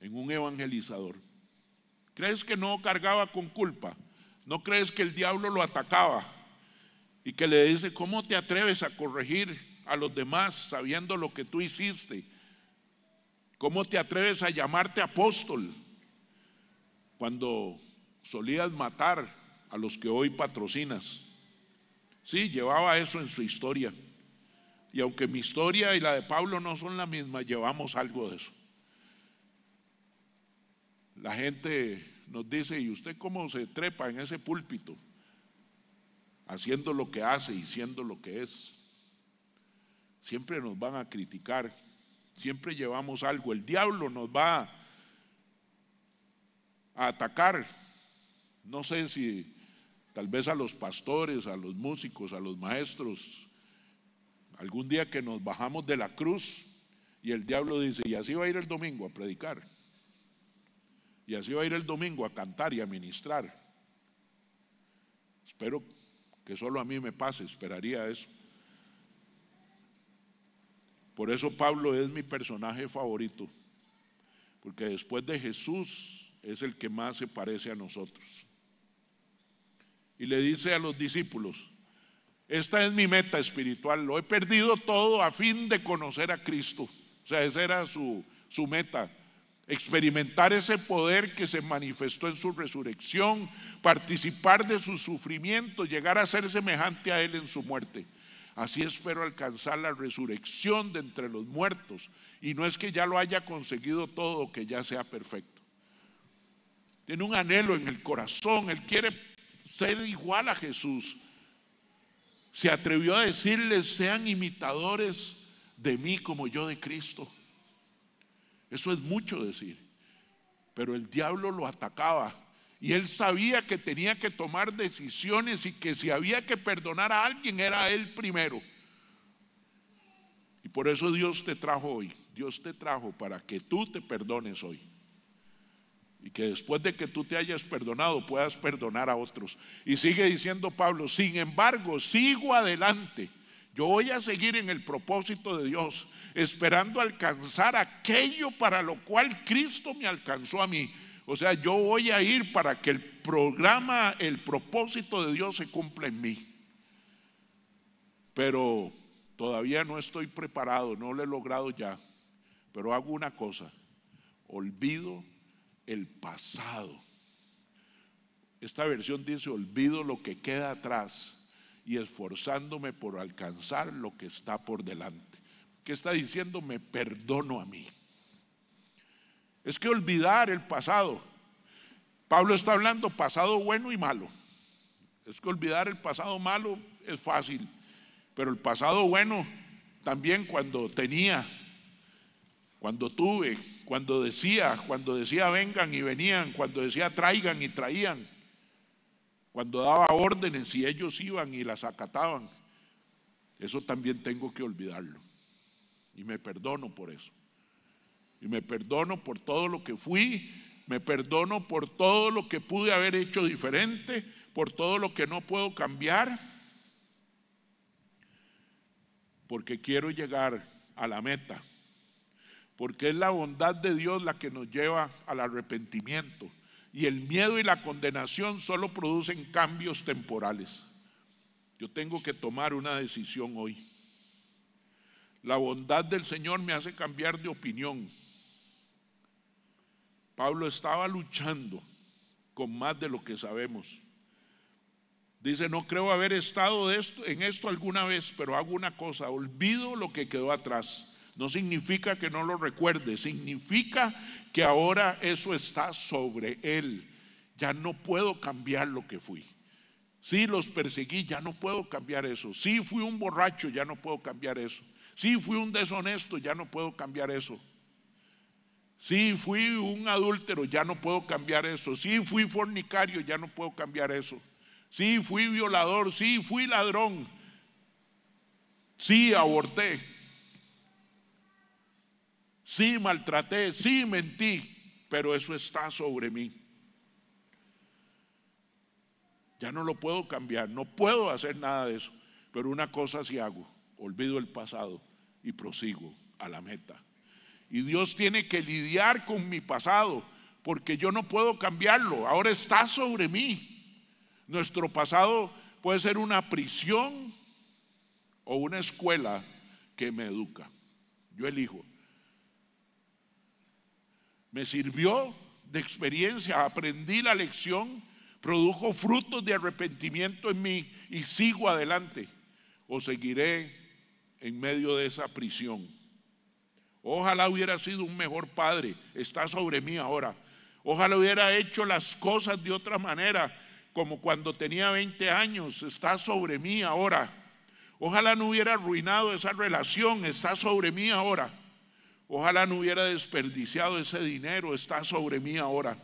En un evangelizador. ¿Crees que no cargaba con culpa? ¿No crees que el diablo lo atacaba? Y que le dice, ¿cómo te atreves a corregir a los demás sabiendo lo que tú hiciste? ¿Cómo te atreves a llamarte apóstol? Cuando solías matar a los que hoy patrocinas. Sí, llevaba eso en su historia. Y aunque mi historia y la de Pablo no son la misma, llevamos algo de eso. La gente nos dice, ¿y usted cómo se trepa en ese púlpito? Haciendo lo que hace y siendo lo que es. Siempre nos van a criticar, siempre llevamos algo. El diablo nos va a atacar no sé si tal vez a los pastores, a los músicos, a los maestros, algún día que nos bajamos de la cruz y el diablo dice, y así va a ir el domingo a predicar, y así va a ir el domingo a cantar y a ministrar. Espero que solo a mí me pase, esperaría eso. Por eso Pablo es mi personaje favorito, porque después de Jesús es el que más se parece a nosotros y le dice a los discípulos, esta es mi meta espiritual, lo he perdido todo a fin de conocer a Cristo. O sea, esa era su, su meta, experimentar ese poder que se manifestó en su resurrección, participar de su sufrimiento, llegar a ser semejante a Él en su muerte. Así espero alcanzar la resurrección de entre los muertos. Y no es que ya lo haya conseguido todo, que ya sea perfecto. Tiene un anhelo en el corazón, Él quiere ser igual a Jesús. Se atrevió a decirles, sean imitadores de mí como yo de Cristo. Eso es mucho decir. Pero el diablo lo atacaba y él sabía que tenía que tomar decisiones y que si había que perdonar a alguien era él primero. Y por eso Dios te trajo hoy. Dios te trajo para que tú te perdones hoy. Y que después de que tú te hayas perdonado puedas perdonar a otros. Y sigue diciendo Pablo, sin embargo, sigo adelante. Yo voy a seguir en el propósito de Dios, esperando alcanzar aquello para lo cual Cristo me alcanzó a mí. O sea, yo voy a ir para que el programa, el propósito de Dios se cumpla en mí. Pero todavía no estoy preparado, no lo he logrado ya. Pero hago una cosa, olvido el pasado. Esta versión dice, olvido lo que queda atrás y esforzándome por alcanzar lo que está por delante. ¿Qué está diciendo? Me perdono a mí. Es que olvidar el pasado. Pablo está hablando pasado bueno y malo. Es que olvidar el pasado malo es fácil, pero el pasado bueno también cuando tenía cuando tuve, eh, cuando decía, cuando decía vengan y venían, cuando decía traigan y traían, cuando daba órdenes y ellos iban y las acataban, eso también tengo que olvidarlo. Y me perdono por eso. Y me perdono por todo lo que fui, me perdono por todo lo que pude haber hecho diferente, por todo lo que no puedo cambiar, porque quiero llegar a la meta porque es la bondad de Dios la que nos lleva al arrepentimiento. Y el miedo y la condenación solo producen cambios temporales. Yo tengo que tomar una decisión hoy. La bondad del Señor me hace cambiar de opinión. Pablo estaba luchando con más de lo que sabemos. Dice, no creo haber estado esto, en esto alguna vez, pero hago una cosa, olvido lo que quedó atrás no significa que no lo recuerde, significa que ahora eso está sobre él. Ya no puedo cambiar lo que fui. Sí los perseguí, ya no puedo cambiar eso. Sí fui un borracho, ya no puedo cambiar eso. Sí fui un deshonesto, ya no puedo cambiar eso. Sí fui un adúltero, ya no puedo cambiar eso. Sí fui fornicario, ya no puedo cambiar eso. Sí fui violador, sí fui ladrón. Sí aborté sí maltraté, sí mentí, pero eso está sobre mí. Ya no lo puedo cambiar, no puedo hacer nada de eso, pero una cosa sí hago, olvido el pasado y prosigo a la meta. Y Dios tiene que lidiar con mi pasado, porque yo no puedo cambiarlo, ahora está sobre mí. Nuestro pasado puede ser una prisión o una escuela que me educa. Yo elijo me sirvió de experiencia, aprendí la lección, produjo frutos de arrepentimiento en mí y sigo adelante o seguiré en medio de esa prisión. Ojalá hubiera sido un mejor padre, está sobre mí ahora. Ojalá hubiera hecho las cosas de otra manera, como cuando tenía 20 años, está sobre mí ahora. Ojalá no hubiera arruinado esa relación, está sobre mí ahora. Ojalá no hubiera desperdiciado ese dinero, está sobre mí ahora.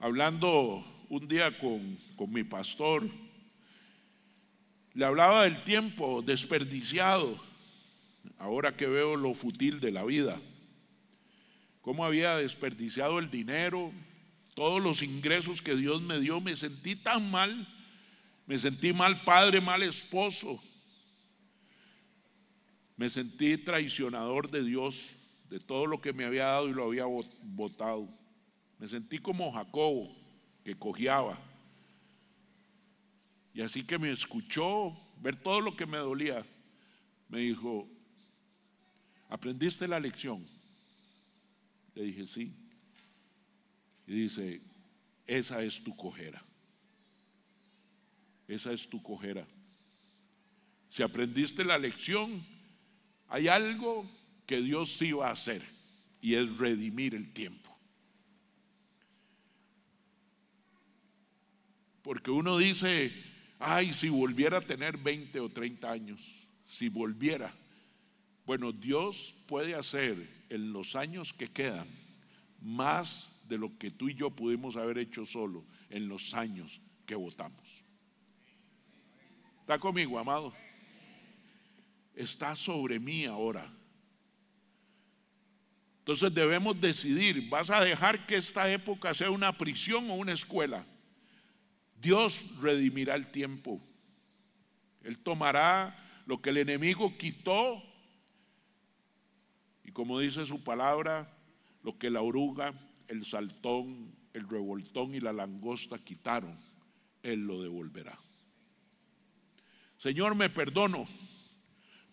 Hablando un día con, mi pastor, le hablaba del tiempo desperdiciado, ahora que veo lo futil de la vida, cómo había desperdiciado el dinero, todos los ingresos que Dios me dio, me sentí tan mal, me sentí mal padre, mal esposo, me sentí traicionador de Dios, de todo lo que me había dado y lo había votado. Me sentí como Jacobo, que cojeaba. Y así que me escuchó ver todo lo que me dolía. Me dijo, ¿aprendiste la lección? Le dije, sí. Y dice, esa es tu cojera. Esa es tu cojera. Si aprendiste la lección, hay algo que Dios sí va a hacer y es redimir el tiempo. Porque uno dice, ay, si volviera a tener 20 o 30 años, si volviera. Bueno, Dios puede hacer en los años que quedan más de lo que tú y yo pudimos haber hecho solo en los años que votamos. ¿Está conmigo, amado? está sobre mí ahora. Entonces debemos decidir, ¿vas a dejar que esta época sea una prisión o una escuela? Dios redimirá el tiempo. Él tomará lo que el enemigo quitó y como dice su palabra, lo que la oruga, el saltón, el revoltón y la langosta quitaron, Él lo devolverá. Señor, me perdono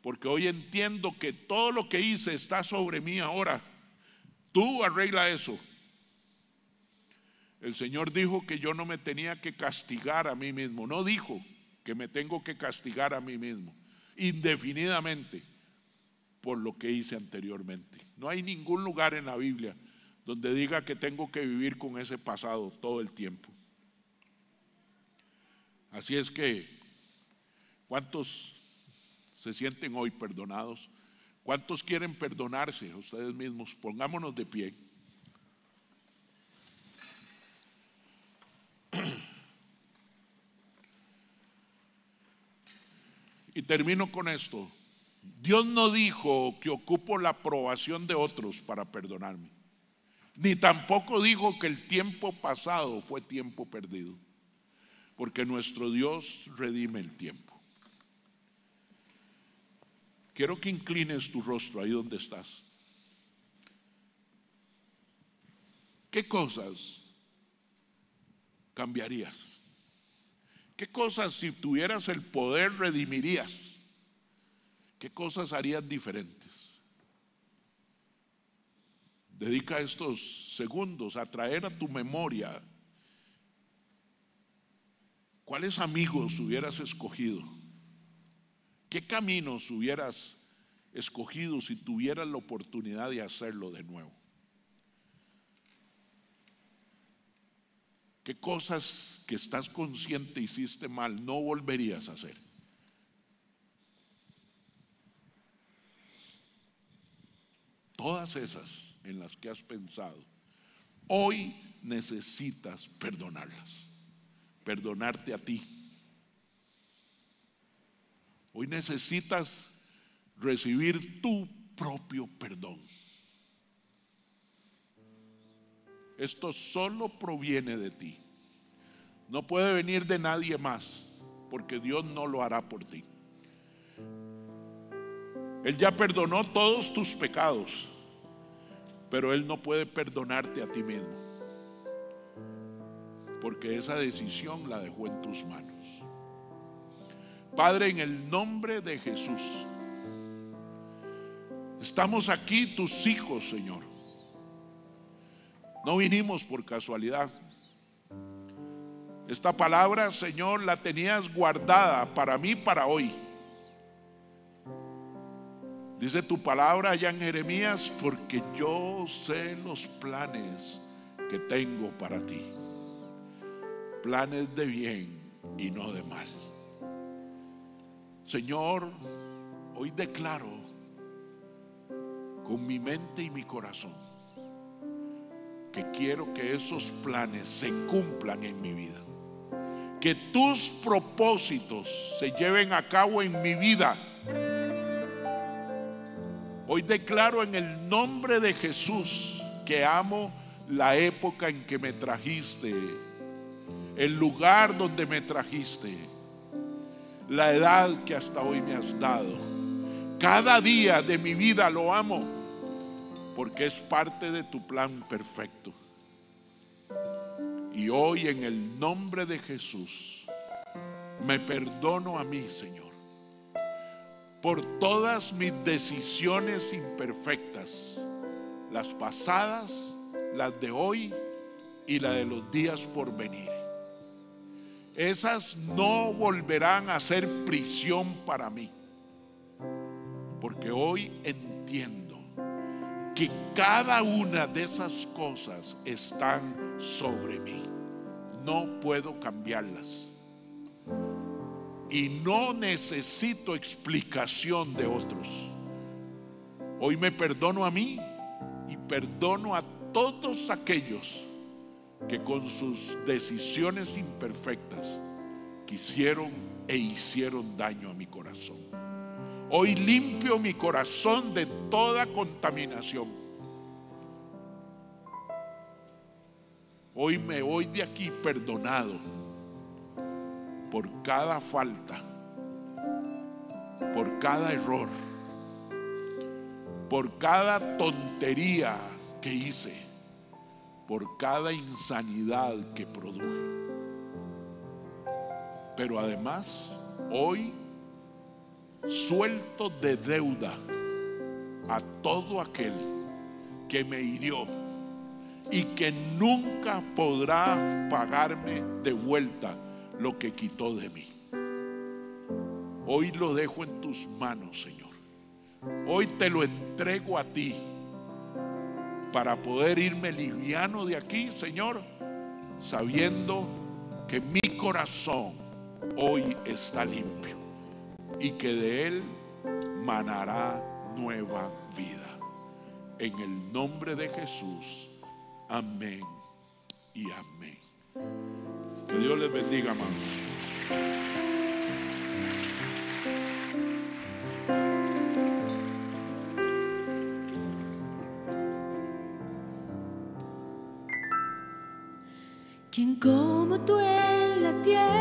porque hoy entiendo que todo lo que hice está sobre mí ahora. Tú arregla eso. El Señor dijo que yo no me tenía que castigar a mí mismo. No dijo que me tengo que castigar a mí mismo indefinidamente por lo que hice anteriormente. No hay ningún lugar en la Biblia donde diga que tengo que vivir con ese pasado todo el tiempo. Así es que, ¿cuántos se sienten hoy perdonados? ¿Cuántos quieren perdonarse a ustedes mismos? Pongámonos de pie. Y termino con esto. Dios no dijo que ocupo la aprobación de otros para perdonarme. Ni tampoco dijo que el tiempo pasado fue tiempo perdido. Porque nuestro Dios redime el tiempo. Quiero que inclines tu rostro ahí donde estás. ¿Qué cosas cambiarías? ¿Qué cosas si tuvieras el poder redimirías? ¿Qué cosas harías diferentes? Dedica estos segundos a traer a tu memoria cuáles amigos hubieras escogido ¿Qué caminos hubieras escogido si tuvieras la oportunidad de hacerlo de nuevo? ¿Qué cosas que estás consciente hiciste mal no volverías a hacer? Todas esas en las que has pensado, hoy necesitas perdonarlas, perdonarte a ti Hoy necesitas recibir tu propio perdón. Esto solo proviene de ti. No puede venir de nadie más, porque Dios no lo hará por ti. Él ya perdonó todos tus pecados, pero Él no puede perdonarte a ti mismo, porque esa decisión la dejó en tus manos. Padre, en el nombre de Jesús. Estamos aquí tus hijos, Señor. No vinimos por casualidad. Esta palabra, Señor, la tenías guardada para mí, para hoy. Dice tu palabra allá en Jeremías, porque yo sé los planes que tengo para ti. Planes de bien y no de mal Señor, hoy declaro con mi mente y mi corazón que quiero que esos planes se cumplan en mi vida. Que tus propósitos se lleven a cabo en mi vida. Hoy declaro en el nombre de Jesús que amo la época en que me trajiste, el lugar donde me trajiste la edad que hasta hoy me has dado. Cada día de mi vida lo amo porque es parte de tu plan perfecto. Y hoy en el nombre de Jesús me perdono a mí, Señor, por todas mis decisiones imperfectas, las pasadas, las de hoy y la de los días por venir esas no volverán a ser prisión para mí. Porque hoy entiendo que cada una de esas cosas están sobre mí. No puedo cambiarlas. Y no necesito explicación de otros. Hoy me perdono a mí y perdono a todos aquellos que con sus decisiones imperfectas quisieron e hicieron daño a mi corazón. Hoy limpio mi corazón de toda contaminación. Hoy me voy de aquí perdonado por cada falta, por cada error, por cada tontería que hice por cada insanidad que produje. Pero además, hoy suelto de deuda a todo aquel que me hirió y que nunca podrá pagarme de vuelta lo que quitó de mí. Hoy lo dejo en tus manos, Señor. Hoy te lo entrego a ti para poder irme liviano de aquí, Señor, sabiendo que mi corazón hoy está limpio y que de él manará nueva vida. En el nombre de Jesús. Amén y amén. Que Dios les bendiga, amados. como tú en la tierra.